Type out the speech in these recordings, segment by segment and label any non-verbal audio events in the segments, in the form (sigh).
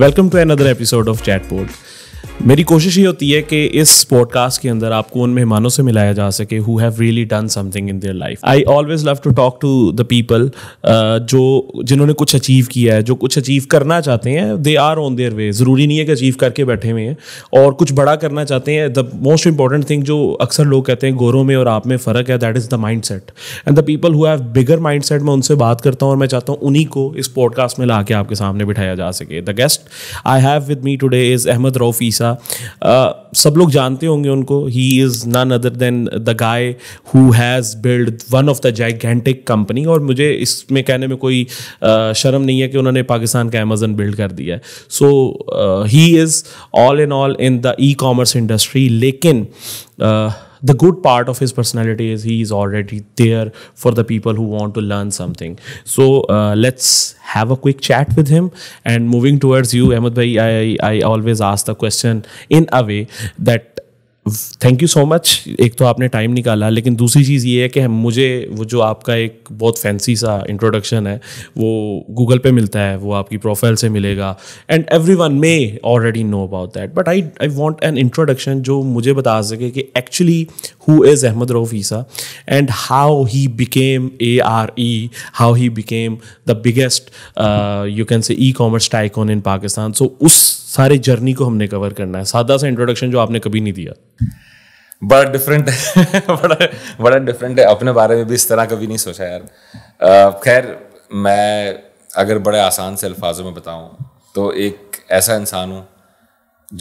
Welcome to another episode of Chatport. मेरी कोशिश ये होती है कि इस पॉडकास्ट के अंदर आपको उन मेहमानों से मिलाया जा सके who have really done something in their life I always love to talk to the people जो जिन्होंने कुछ अचीव किया है जो कुछ अचीव करना चाहते हैं they are on their way ज़रूरी नहीं है कि अचीव करके बैठे हुए हैं और कुछ बड़ा करना चाहते हैं द मोस्ट इंपॉर्टेंट थिंग जो अक्सर लोग कहते हैं गोरों में और आप में फ़र्क है that is the mindset and the people who have bigger mindset मैं उनसे बात करता हूँ और मैं चाहता हूँ उन्हीं को इस पॉडकास्ट में ला के आपके सामने बिठाया जा सके the guest I have with me today is Ahmed Rauf Isa था सब लोग जानते होंगे उनको he is none other than the guy who has build one of the gigantic company और मुझे इसमें कहने में कोई शर्म नहीं है कि उन्होंने पाकिस्तान का अमेजन बिल्ड कर दिया है so he is all in all in the e commerce industry लेकिन uh, the good part of his personality is he is already there for the people who want to learn something so uh, let's have a quick chat with him and moving towards you ahmed bhai i i always ask the question in a way that thank you so much एक तो आपने time निकाला लेकिन दूसरी चीज़ ये है कि मुझे वो जो आपका एक बहुत फैंसी सा इंट्रोडक्शन है वो गूगल पे मिलता है वो आपकी प्रोफाइल से मिलेगा and every one may already know about that but I I want an introduction जो मुझे बता सके कि actually who is Ahmed Rauf Isa and how he became a R E how he became the biggest you can say e commerce tycoon in Pakistan so उस सारे journey को हमने cover करना है सादा सा इंट्रोडक्शन जो आपने कभी नहीं दिया बड़ा डिफरेंट है (laughs) बड़ा बड़ा डिफरेंट है अपने बारे में भी इस तरह कभी नहीं सोचा यार खैर मैं अगर बड़े आसान से अल्फाजों में बताऊं तो एक ऐसा इंसान हूँ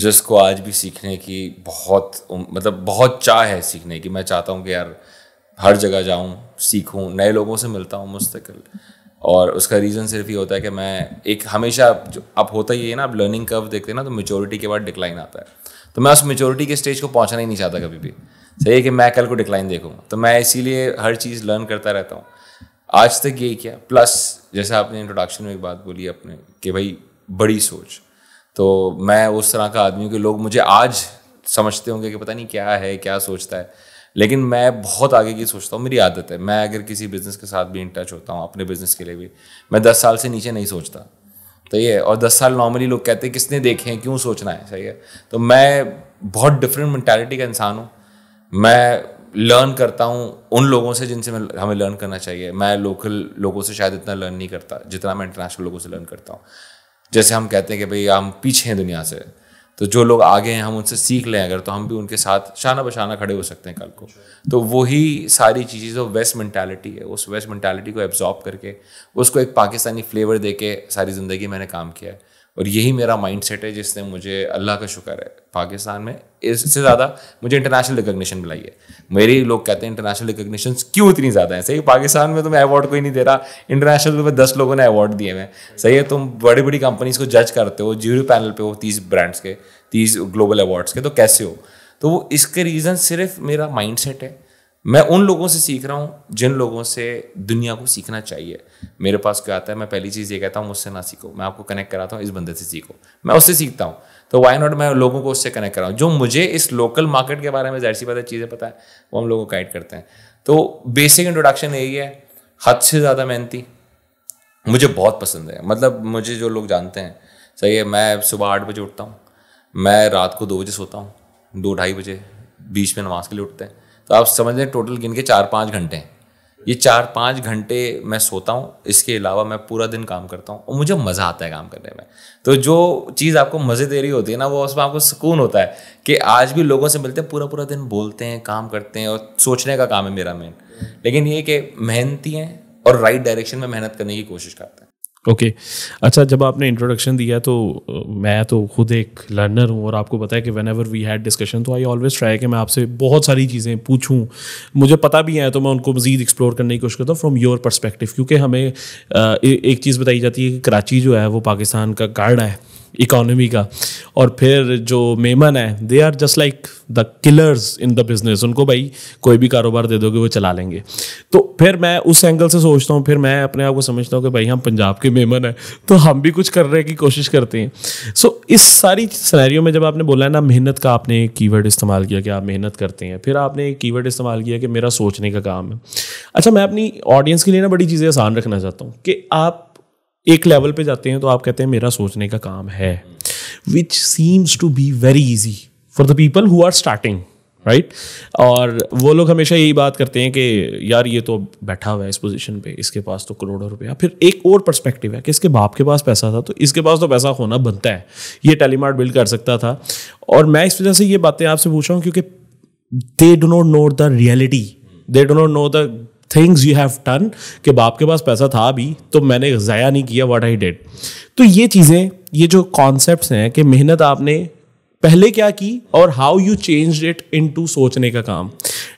जिसको आज भी सीखने की बहुत मतलब बहुत चाह है सीखने की मैं चाहता हूँ कि यार हर जगह जाऊँ सीखूँ नए लोगों से मिलता हूँ मुस्तकिल और उसका रीज़न सिर्फ ये होता है कि मैं एक हमेशा जो अब होता ही है ना आप लर्निंग कर्व देखते हैं ना तो मेचोरिटी के बाद डिक्लाइन आता है तो मैं उस मेचोरिटी के स्टेज को पहुँचना ही नहीं चाहता कभी भी सही है कि मैं कल को डिक्लाइन देखूँगा तो मैं इसीलिए हर चीज़ लर्न करता रहता हूँ आज तक यही किया प्लस जैसा आपने इंट्रोडक्शन में एक बात बोली अपने कि भाई बड़ी सोच तो मैं उस तरह का आदमी हूँ कि लोग मुझे आज समझते होंगे कि पता नहीं क्या है क्या सोचता है लेकिन मैं बहुत आगे की सोचता हूँ मेरी आदत है मैं अगर किसी बिज़नेस के साथ भी इन टच होता हूँ अपने बिज़नेस के लिए भी मैं दस साल से नीचे नहीं सोचता तो ये और दस साल नॉर्मली लोग कहते हैं किसने देखे हैं क्यों सोचना है सही है तो मैं बहुत डिफरेंट मैंटेलिटी का इंसान हूँ मैं लर्न करता हूँ उन लोगों से जिनसे मैं हमें लर्न करना चाहिए मैं लोकल लोगों से शायद इतना लर्न नहीं करता जितना मैं इंटरनेशनल लोगों से लर्न करता हूँ जैसे हम कहते हैं कि भाई हम पीछे हैं दुनिया से तो जो लोग आगे हैं हम उनसे सीख लें अगर तो हम भी उनके साथ शाना बशाना खड़े हो सकते हैं कल को तो वही सारी चीज़ें जो वेस्ट मैंटेलिटी है उस वेस्ट मैंटेलिटी को एब्जॉर्ब करके उसको एक पाकिस्तानी फ्लेवर दे के सारी ज़िंदगी मैंने काम किया है और यही मेरा माइंड सेट है जिसने मुझे अल्लाह का शुक्र है पाकिस्तान में इससे ज़्यादा मुझे इंटरनेशनल रिकोगनीशन मिलाई है मेरे लोग कहते हैं इंटरनेशनल रिकोगनीशन क्यों इतनी ज़्यादा है सही पाकिस्तान में तुम्हें तो अवार्ड कोई नहीं दे रहा इंटरनेशनल तो में दस लोगों ने अवार्ड दिए हैं सही है तुम बड़ी बड़ी कंपनीज को जज करते हो ज्यूरी पैनल पे हो तीस ब्रांड्स के तीस ग्लोबल अवार्ड्स के तो कैसे हो तो वो इसके रीज़न सिर्फ मेरा माइंड सेट है मैं उन लोगों से सीख रहा हूँ जिन लोगों से दुनिया को सीखना चाहिए मेरे पास क्या आता है मैं पहली चीज़ ये कहता हूँ मुझसे ना सीखो मैं आपको कनेक्ट कराता हूँ इस बंदे से सीखो मैं उससे सीखता हूँ तो वाई नॉट मैं लोगों को उससे कनेक्ट कराऊँ जो मुझे इस लोकल मार्केट के बारे में जाहिर सी पता चीज़ें पता है वो हम लोगों को गाइड करते हैं तो बेसिक इंट्रोडक्शन यही है हद से ज़्यादा मेहनती मुझे बहुत पसंद है मतलब मुझे जो लोग जानते हैं सही है मैं सुबह आठ बजे उठता हूँ मैं रात को दो बजे सोता हूँ दो ढाई बजे बीच में नमाज के लिए उठते हैं तो आप समझ लें टोटल गिन के चार पाँच घंटे हैं ये चार पाँच घंटे मैं सोता हूँ इसके अलावा मैं पूरा दिन काम करता हूँ और मुझे मज़ा आता है काम करने में तो जो चीज़ आपको मज़े दे रही होती है ना वो उसमें आपको सुकून होता है कि आज भी लोगों से मिलते हैं पूरा पूरा दिन बोलते हैं काम करते हैं और सोचने का काम है मेरा मेन लेकिन ये कि मेहनती हैं और राइट डायरेक्शन में मेहनत करने की कोशिश करते हैं ओके okay. अच्छा जब आपने इंट्रोडक्शन दिया तो मैं तो खुद एक लर्नर हूँ और आपको पता है कि whenever we had discussion तो आई ऑलवेज ट्राई कि मैं आपसे बहुत सारी चीज़ें पूछूं मुझे पता भी है तो मैं उनको मज़ीद एक्सप्लोर करने की कोशिश करता हूँ फ्रॉम योर परस्पेक्टिव क्योंकि हमें एक चीज़ बताई जाती है कि कराची जो है वो पाकिस्तान का गार्ड है इकोनॉमी का और फिर जो मेमन है they are just like the killers in the business उनको भाई कोई भी कारोबार दे दोगे वो चला लेंगे तो फिर मैं उस एंगल से सोचता हूँ फिर मैं अपने आप को समझता हूँ कि भाई हम पंजाब के मेमन हैं तो हम भी कुछ करने की कोशिश करते हैं सो so, इस सारी सिनेरियो में जब आपने बोला है ना मेहनत का आपने कीवर्ड इस्तेमाल किया कि आप मेहनत करते हैं फिर आपने कीवर्ड इस्तेमाल किया कि मेरा सोचने का काम है अच्छा मैं अपनी ऑडियंस के लिए ना बड़ी चीज़ें आसान रखना चाहता हूँ कि आप एक लेवल पे जाते हैं तो आप कहते हैं मेरा सोचने का काम है which seems to be very easy for the people who are starting right और वो लोग हमेशा यही बात करते हैं कि यार ये तो बैठा हुआ है इस पोजीशन पे इसके पास तो करोड़ों रुपया फिर एक और पर्सपेक्टिव है कि इसके बाप के पास पैसा था तो इसके पास तो पैसा होना बनता है ये टेलीमार्ट बिल्ड कर सकता था और मैं इस वजह से ये बातें आपसे पूछ रहा हूँ क्योंकि they do not know the reality they do not know the things you have done कि बाप के पास पैसा था भी तो मैंने ज़ाया नहीं किया व्हाट आई डेड तो ये चीज़ें ये जो कॉन्सेप्ट हैं कि मेहनत आपने पहले क्या की और how you change it into सोचने का काम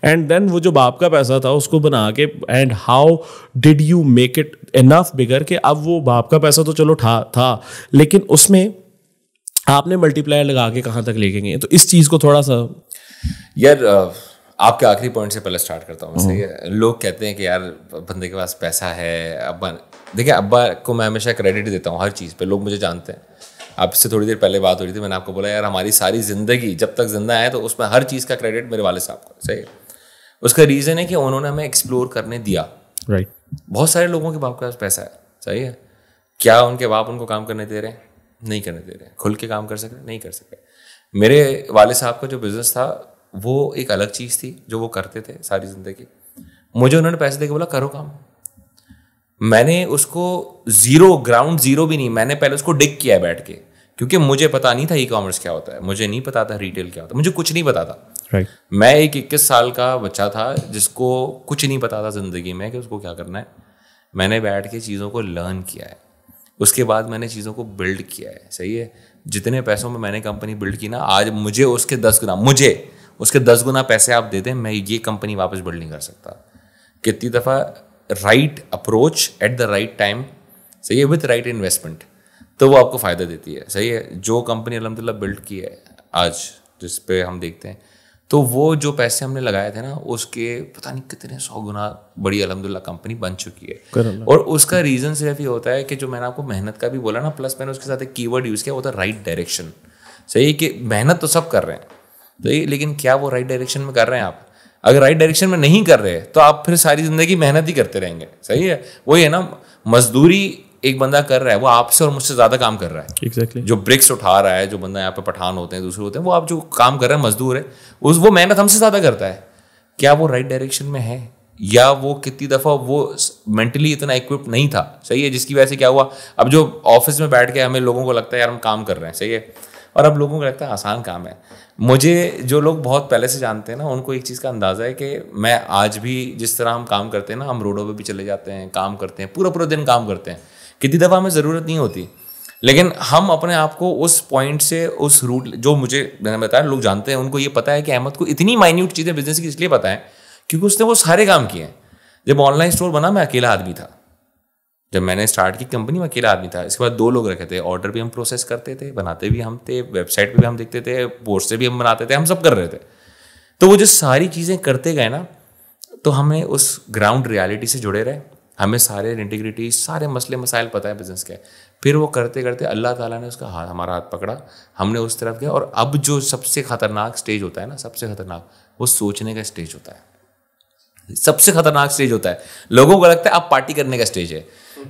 एंड देन वो जो बाप का पैसा था उसको बना के and how did you make it enough bigger कि अब वो बाप का पैसा तो चलो था था लेकिन उसमें आपने मल्टीप्लायर लगा के कहाँ तक लेके गए तो इस चीज़ को थोड़ा सा यार uh... आपके आखिरी पॉइंट से पहले स्टार्ट करता हूँ हम्म। लोग कहते हैं कि यार बंदे के पास पैसा है अब्बा देखिए अब्बा को मैं हमेशा क्रेडिट देता हूँ हर चीज़ पे लोग मुझे जानते हैं आपसे थोड़ी देर पहले बात हो रही थी मैंने आपको बोला यार हमारी सारी ज़िंदगी जब तक जिंदा है तो उसमें हर चीज़ का क्रेडिट मेरे वाले साहब को सही है उसका रीज़न है कि उन्होंने हमें एक्सप्लोर करने दिया राइट right. बहुत सारे लोगों के बाप के पास पैसा है सही है क्या उनके बाप उनको काम करने दे रहे हैं नहीं करने दे रहे हैं खुल के काम कर सक रहे नहीं कर सके मेरे वाले साहब का जो बिज़नेस था वो एक अलग चीज़ थी जो वो करते थे सारी ज़िंदगी मुझे उन्होंने पैसे देके बोला करो काम मैंने उसको ज़ीरो ग्राउंड ज़ीरो भी नहीं मैंने पहले उसको डिग किया है बैठ के क्योंकि मुझे पता नहीं था ई कॉमर्स क्या होता है मुझे नहीं पता था रिटेल क्या होता है मुझे कुछ नहीं पता था right. मैं एक इक्कीस साल का बच्चा था जिसको कुछ नहीं पता था ज़िंदगी में कि उसको क्या करना है मैंने बैठ के चीज़ों को लर्न किया है उसके बाद मैंने चीज़ों को बिल्ड किया है सही है जितने पैसों में मैंने कंपनी बिल्ड की ना आज मुझे उसके दस गुना मुझे उसके दस गुना पैसे आप दे दें मैं ये कंपनी वापस बिल्ड नहीं कर सकता कितनी दफ़ा right approach at the right time सही है विथ राइट इन्वेस्टमेंट तो वो आपको फ़ायदा देती है सही है जो कंपनी अलहमदिल्ला बिल्ड की है आज जिस पे हम देखते हैं तो वो जो पैसे हमने लगाए थे ना उसके पता नहीं कितने सौ गुना बड़ी अलहमदिल्ला कंपनी बन चुकी है और उसका रीज़न सिर्फ ये होता है कि जो मैंने आपको मेहनत का भी बोला ना प्लस मैंने उसके साथ एक कीवर्ड यूज़ किया वो था राइट डायरेक्शन सही कि मेहनत तो सब कर रहे हैं तो ये लेकिन क्या वो राइट डायरेक्शन में कर रहे हैं आप अगर राइट डायरेक्शन में नहीं कर रहे तो आप फिर सारी ज़िंदगी मेहनत ही करते रहेंगे सही है वही है ना मजदूरी एक बंदा कर रहा है वो आपसे और मुझसे ज़्यादा काम कर रहा है exactly. जो ब्रिक्स उठा रहा है जो बंदा यहाँ पे पठान होते हैं दूसरे होते हैं वो आप जो काम कर रहे हैं मजदूर है उस वो मेहनत हमसे ज़्यादा करता है क्या वो राइट डायरेक्शन में है या वो कितनी दफ़ा वो मेंटली इतना इक्विप्ड नहीं था सही है जिसकी वजह से क्या हुआ अब जो ऑफिस में बैठ के हमें लोगों को लगता है यार हम काम कर रहे हैं सही है और अब लोगों को लगता है आसान काम है मुझे जो लोग बहुत पहले से जानते हैं ना उनको एक चीज़ का अंदाज़ा है कि मैं आज भी जिस तरह हम काम करते हैं ना हम रोडों पे भी चले जाते हैं काम करते हैं पूरा पूरा दिन काम करते हैं कितनी दफ़ा हमें ज़रूरत नहीं होती लेकिन हम अपने आप को उस पॉइंट से उस रूट जो मुझे मैंने बताया लोग जानते हैं उनको ये पता है कि अहमद को इतनी माइन्यूट चीज़ें बिजनेस की इसलिए पता है क्योंकि उसने वो सारे काम किए हैं जब ऑनलाइन स्टोर बना मैं अकेला आदमी था जब मैंने स्टार्ट की कंपनी में अकेला आदमी था इसके बाद दो लोग रखे थे ऑर्डर भी हम प्रोसेस करते थे बनाते भी हम थे वेबसाइट पर भी हम देखते थे पोस्टर भी हम बनाते थे हम सब कर रहे थे तो वो जो सारी चीज़ें करते गए ना तो हमें उस ग्राउंड रियलिटी से जुड़े रहे हमें सारे इंटीग्रिटी सारे मसले मसाइल पता है बिजनेस के फिर वो करते करते अल्लाह ताला ने उसका हाथ हमारा हाथ पकड़ा हमने उस तरफ गया और अब जो सबसे खतरनाक स्टेज होता है ना सबसे खतरनाक वो सोचने का स्टेज होता है सबसे खतरनाक स्टेज होता है लोगों को लगता है अब पार्टी करने का स्टेज है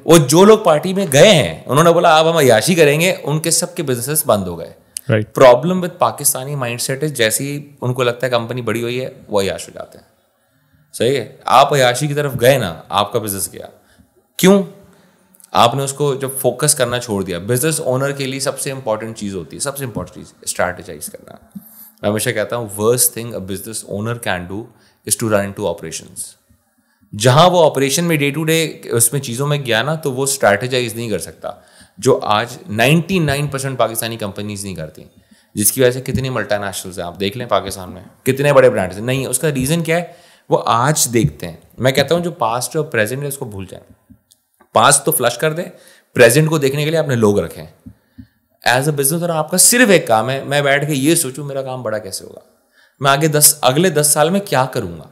वो जो लोग पार्टी में गए हैं उन्होंने बोला आप हम अयाशी करेंगे उनके सबके बिजनेस बंद हो गए problem with Pakistani mindset is जैसे ही उनको लगता है कंपनी बड़ी हुई है वो अयाश हो जाते हैं सही है आप अयाशी की तरफ गए ना आपका बिजनेस गया क्यों आपने उसको जब फोकस करना छोड़ दिया बिजनेस ओनर के लिए सबसे इंपॉर्टेंट चीज़ होती है सबसे इंपॉर्टेंट चीज़ स्ट्रैटेजाइज करना मैं हमेशा कहता हूँ worst thing a business owner can do is to run two operations जहां वो ऑपरेशन में डे टू डे उसमें चीज़ों में गया ना तो वो स्ट्रैटेजाइज नहीं कर सकता जो आज 99 परसेंट पाकिस्तानी कंपनीज नहीं करती जिसकी वजह से कितने मल्टानेशनल्स हैं आप देख लें पाकिस्तान में कितने बड़े ब्रांड्स हैं नहीं उसका रीज़न क्या है वो आज देखते हैं मैं कहता हूँ जो पास्ट और प्रेजेंट है उसको भूल जाए पास्ट तो फ्लश कर दें प्रेजेंट को देखने के लिए आपने लोग रखें एज अ बिजनेस और आपका सिर्फ एक काम है मैं बैठ के ये सोचूं मेरा काम बड़ा कैसे होगा मैं आगे दस अगले दस साल में क्या करूँगा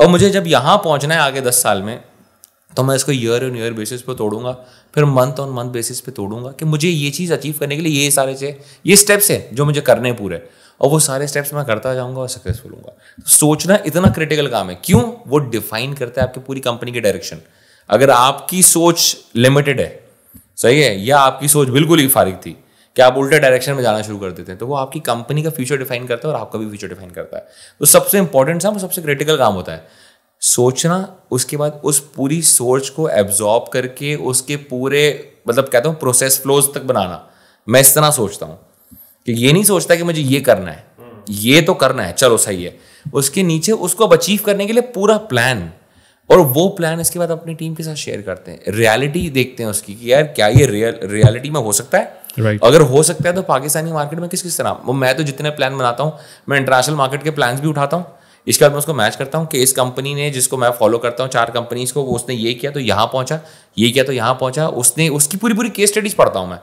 और मुझे जब यहाँ पहुँचना है आगे दस साल में तो मैं इसको ईयर ऑन ईयर बेसिस पे तोड़ूंगा फिर मंथ ऑन मंथ बेसिस पे तोड़ूंगा कि मुझे ये चीज़ अचीव करने के लिए ये सारे से ये स्टेप्स हैं जो मुझे करने पूरे और वो सारे स्टेप्स मैं करता जाऊंगा और सक्सेसफुल हूँ तो सोचना इतना क्रिटिकल काम है क्यों वो डिफाइन करता है आपकी पूरी कंपनी की डायरेक्शन अगर आपकी सोच लिमिटेड है सही है या आपकी सोच बिल्कुल ही फारिग थी कि आप उल्टे डायरेक्शन में जाना शुरू कर देते हैं तो वो आपकी कंपनी का फ्यूचर डिफाइन करता है और आपका भी फ्यूचर डिफाइन करता है तो सबसे इंपॉर्टेंट सा सबसे क्रिटिकल काम होता है सोचना उसके बाद उस पूरी सोच को एब्जॉर्ब करके उसके पूरे मतलब कहता हूँ प्रोसेस फ्लोज तक बनाना मैं इस तरह सोचता हूँ कि ये नहीं सोचता कि मुझे ये करना है ये तो करना है चलो सही है उसके नीचे उसको अब अचीव करने के लिए पूरा प्लान और वो प्लान इसके बाद अपनी टीम के साथ शेयर करते हैं रियलिटी देखते हैं उसकी कि यार क्या ये रियल रियलिटी में हो सकता है right. अगर हो सकता है तो पाकिस्तानी मार्केट में किस किस तरह वो मैं तो जितने प्लान बनाता हूँ मैं इंटरनेशनल मार्केट के प्लान्स भी उठाता हूँ इसके बाद मैं उसको मैच करता हूँ कि इस कंपनी ने जिसको मैं फॉलो करता हूँ चार कंपनीज को वो उसने ये किया तो यहाँ पहुँचा ये किया तो यहाँ पहुँचा उसने उसकी पूरी पूरी केस स्टडीज पढ़ता हूँ मैं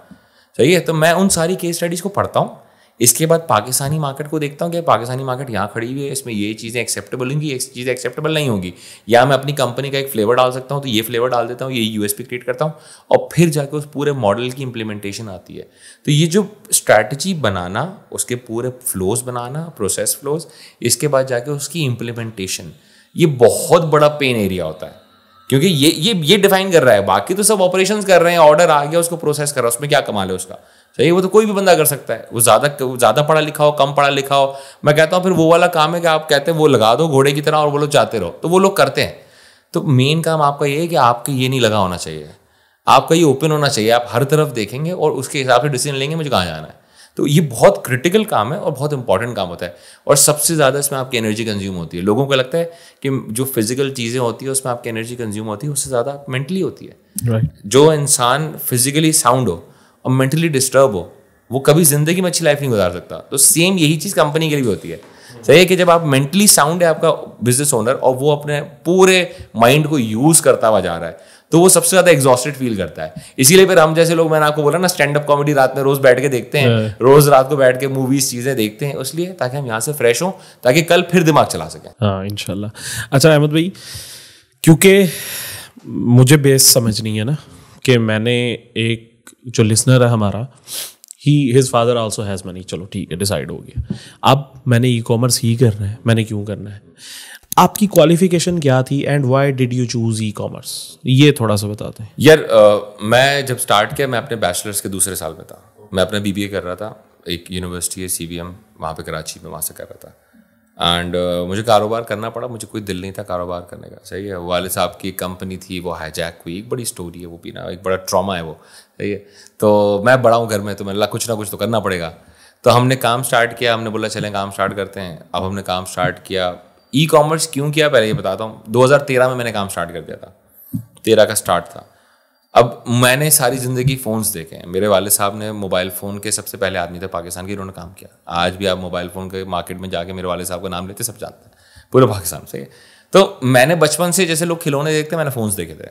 सही है तो मैं उन सारी केस स्टडीज को पढ़ता हूँ इसके बाद पाकिस्तानी मार्केट को देखता हूँ कि पाकिस्तानी मार्केट यहाँ खड़ी हुई है इसमें ये चीज़ें एक्सेप्टेबल होंगी ये चीज़ें एक्सेप्टेबल नहीं होंगी या मैं अपनी कंपनी का एक फ्लेवर डाल सकता हूँ तो ये फ्लेवर डाल देता हूँ ये यूएसपी क्रिएट करता हूँ और फिर जाकर उस पूरे मॉडल की इंप्लीमेंटेशन आती है तो ये जो स्ट्रैटेजी बनाना उसके पूरे फ्लोज बनाना प्रोसेस फ्लोज इसके बाद जाके उसकी इम्प्लीमेंटेशन ये बहुत बड़ा पेन एरिया होता है क्योंकि ये ये ये डिफाइन कर रहा है बाकी तो सब ऑपरेशंस कर रहे हैं ऑर्डर आ गया उसको प्रोसेस कर रहा है उसमें क्या कमाल है उसका सही तो वो तो कोई भी बंदा कर सकता है वो ज़्यादा ज़्यादा पढ़ा लिखा हो कम पढ़ा लिखा हो मैं कहता हूँ फिर वो वाला काम है कि आप कहते हैं वो लगा दो घोड़े की तरह और वो लोग जाते रहो तो वो लोग करते हैं तो मेन काम आपका ये है कि आपको ये नहीं लगा होना चाहिए आपका ये ओपन होना चाहिए आप हर तरफ देखेंगे और उसके हिसाब से डिसीजन लेंगे मुझे कहाँ जाना है तो ये बहुत क्रिटिकल काम है और बहुत इंपॉर्टेंट काम होता है और सबसे ज़्यादा इसमें आपकी एनर्जी कंज्यूम होती है लोगों को लगता है कि जो फिजिकल चीज़ें होती है उसमें आपकी एनर्जी कंज्यूम होती है उससे ज़्यादा मेंटली होती है right. जो इंसान फिजिकली साउंड हो और मेंटली डिस्टर्ब हो वो कभी जिंदगी में अच्छी लाइफ नहीं गुजार सकता तो सेम यही चीज़ कंपनी के लिए भी होती है सही है कि जब आप मेंटली साउंड है आपका बिजनेस ओनर और वो अपने पूरे माइंड को यूज करता हुआ जा रहा है तो वो सबसे ज्यादा एग्जॉस्टेड फील करता है इसीलिए फिर हम जैसे लोग मैंने आपको बोला ना स्टैंड अप कॉमेडी रात में रोज बैठ के देखते हैं हाँ। रोज रात को बैठ के मूवीज चीजें देखते हैं इसलिए ताकि हम यहाँ से फ्रेश हों ताकि कल फिर दिमाग चला सकें हाँ इनशाला अच्छा अहमद भाई क्योंकि मुझे बेस समझ नहीं है ना कि मैंने एक जो लिसनर है हमारा he his father also has money चलो ठीक है डिसाइड हो गया अब मैंने ई कॉमर्स ही करना है मैंने क्यों करना है आपकी क्वालिफिकेशन क्या थी and why did you choose e commerce ये थोड़ा सा बताते हैं यार आ, मैं जब स्टार्ट किया मैं अपने बैचलर्स के दूसरे साल में था मैं अपना बी कर रहा था एक यूनिवर्सिटी है सी वी एम वहाँ पर कराची में वहाँ से कर रहा था एंड uh, मुझे कारोबार करना पड़ा मुझे कोई दिल नहीं था कारोबार करने का सही है वाले साहब की कंपनी थी वो हाईजैक हुई एक बड़ी स्टोरी है वो भी ना एक बड़ा ट्रॉमा है वो सही है तो मैं बड़ा हूँ घर में तो मैं ला कुछ ना कुछ तो करना पड़ेगा तो हमने काम स्टार्ट किया हमने बोला चलें काम स्टार्ट करते हैं अब हमने काम स्टार्ट किया ई कॉमर्स क्यों किया पहले ये बताता हूँ दो में मैंने काम स्टार्ट कर दिया था तेरह का स्टार्ट था अब मैंने सारी ज़िंदगी फ़ोन्स देखे हैं मेरे वाले साहब ने मोबाइल फ़ोन के सबसे पहले आदमी थे पाकिस्तान के उन्होंने काम किया आज भी आप मोबाइल फ़ोन के मार्केट में जाके मेरे वाले साहब का नाम लेते सब जानते हैं पूरे पाकिस्तान से तो मैंने बचपन से जैसे लोग खिलौने देखते मैंने फ़ोन्स देखे थे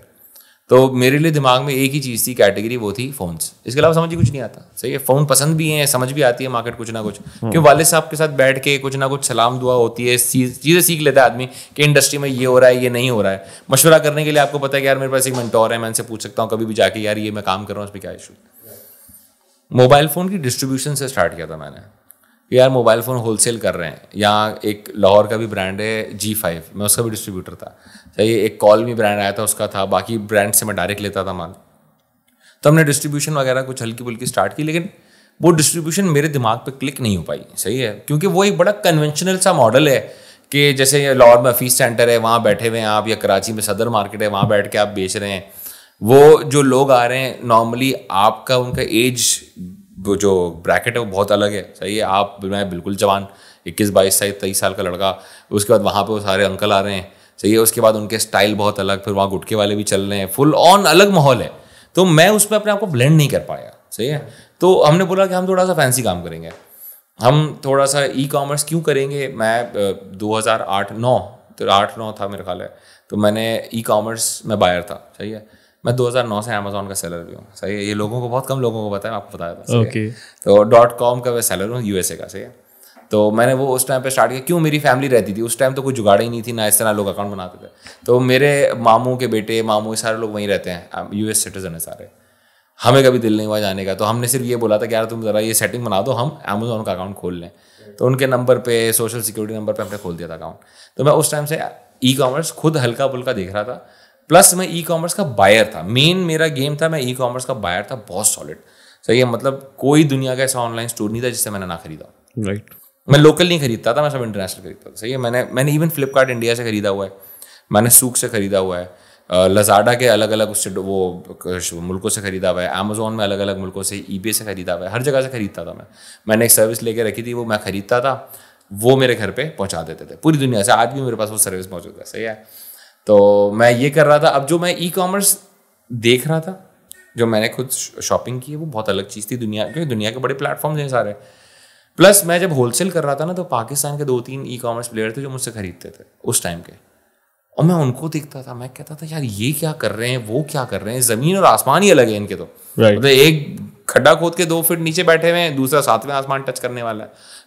तो मेरे लिए दिमाग में एक ही चीज़ थी कैटेगरी वो थी फोन्स इसके अलावा समझ ही कुछ नहीं आता सही है फ़ोन पसंद भी है समझ भी आती है मार्केट कुछ ना कुछ हम्म। क्योंकि वाले साहब के साथ बैठ के कुछ ना कुछ सलाम दुआ होती है चीज़ें सीख लेता है आदमी कि इंडस्ट्री में ये हो रहा है ये नहीं हो रहा है मशवरा करने के लिए आपको पता है कि यार मेरे पास एक मंटोर है मैं इनसे पूछ सकता हूँ कभी भी जाके यार ये मैं काम कर रहा हूँ उसमें क्या इशू मोबाइल फ़ोन की डिस्ट्रीब्यूशन से स्टार्ट किया था मैंने कि यार मोबाइल फ़ोन होलसेल कर रहे हैं यहाँ एक लाहौर का भी ब्रांड है जी फाइव मैं उसका भी डिस्ट्रीब्यूटर था सही एक कॉल में ब्रांड आया था उसका था बाकी ब्रांड से मैं डायरेक्ट लेता था मान तो हमने डिस्ट्रीब्यूशन वगैरह कुछ हल्की फुल्की स्टार्ट की लेकिन वो डिस्ट्रीब्यूशन मेरे दिमाग पर क्लिक नहीं हो पाई सही है क्योंकि वो एक बड़ा कन्वेंशनल सा मॉडल है कि जैसे लाहौर में फीस सेंटर है वहाँ बैठे हुए हैं आप या कराची में सदर मार्केट है वहाँ बैठ के आप बेच रहे हैं वो जो लोग आ रहे हैं नॉर्मली आपका उनका एज वो जो ब्रैकेट है वो बहुत अलग है सही है आप मैं बिल्कुल जवान इक्कीस बाईस साल तेईस साल का लड़का उसके बाद वहाँ पे वो सारे अंकल आ रहे हैं सही है उसके बाद उनके स्टाइल बहुत अलग फिर वहाँ गुटके वाले भी चल रहे हैं फुल ऑन अलग माहौल है तो मैं उसमें अपने आप को ब्लेंड नहीं कर पाया सही है तो हमने बोला कि हम थोड़ा सा फैंसी काम करेंगे हम थोड़ा सा ई कॉमर्स क्यों करेंगे मैं दो हज़ार आठ नौ तो आठ नौ था मेरा ख्याल है तो मैंने ई कॉमर्स में बायर था सही है मैं 2009 से अमेजोन का सेलर भी हूँ सही है ये लोगों को बहुत कम लोगों को पता है आपको बताया था ओके तो डॉट कॉम का मैं सेलर हूँ यूएसए का सही है तो मैंने वो उस टाइम पे स्टार्ट किया क्यों मेरी फैमिली रहती थी उस टाइम तो कोई जुगाड़ ही नहीं थी ना इस तरह लोग अकाउंट बनाते थे तो मेरे मामू के बेटे मामू ये सारे लोग वहीं रहते हैं यू एस सिटीजन है सारे हमें कभी दिल नहीं हुआ जाने का तो हमने सिर्फ ये बोला था कि यार तुम ज़रा ये सेटिंग बना दो हम अमेजोन का अकाउंट खोल लें तो उनके नंबर पे सोशल सिक्योरिटी नंबर पे हमने खोल दिया था अकाउंट तो मैं उस टाइम से ई कॉमर्स खुद हल्का फुल्का देख रहा था प्लस मैं ई कॉमर्स का बायर था मेन मेरा गेम था मैं ई कॉमर्स का बायर था बहुत सॉलिड सही है मतलब कोई दुनिया का ऐसा ऑनलाइन स्टोर नहीं था जिससे मैंने ना खरीदा राइट right. मैं लोकल नहीं खरीदता था मैं सब इंटरनेशनल खरीदता था सही है मैंने मैंने इवन फ्लिपकार्ट इंडिया से खरीदा हुआ है मैंने सूख से खरीदा हुआ है लजाडा के अलग अलग उससे वो मुल्कों से खरीदा हुआ है अमेजोन में अलग अलग मुल्कों से ई से खरीदा हुआ है हर जगह से खरीदता था मैं मैंने एक सर्विस लेके रखी थी वो मैं खरीदता था वो मेरे घर पे पहुंचा देते थे पूरी दुनिया से आज भी मेरे पास वो सर्विस मौजूद है सही है तो मैं ये कर रहा था अब जो मैं ई कॉमर्स देख रहा था जो मैंने खुद शॉपिंग की है वो बहुत अलग चीज़ थी दुनिया क्योंकि दुनिया के बड़े प्लेटफॉर्म्स हैं सारे प्लस मैं जब होलसेल कर रहा था ना तो पाकिस्तान के दो तीन ई कॉमर्स प्लेयर थे जो मुझसे खरीदते थे उस टाइम के और मैं उनको देखता था मैं कहता था यार ये क्या कर रहे हैं वो क्या कर रहे हैं ज़मीन और आसमान ही अलग है इनके तो right. मतलब एक खड्डा खोद के दो फीट नीचे बैठे हुए हैं दूसरा सातवें आसमान टच करने वाला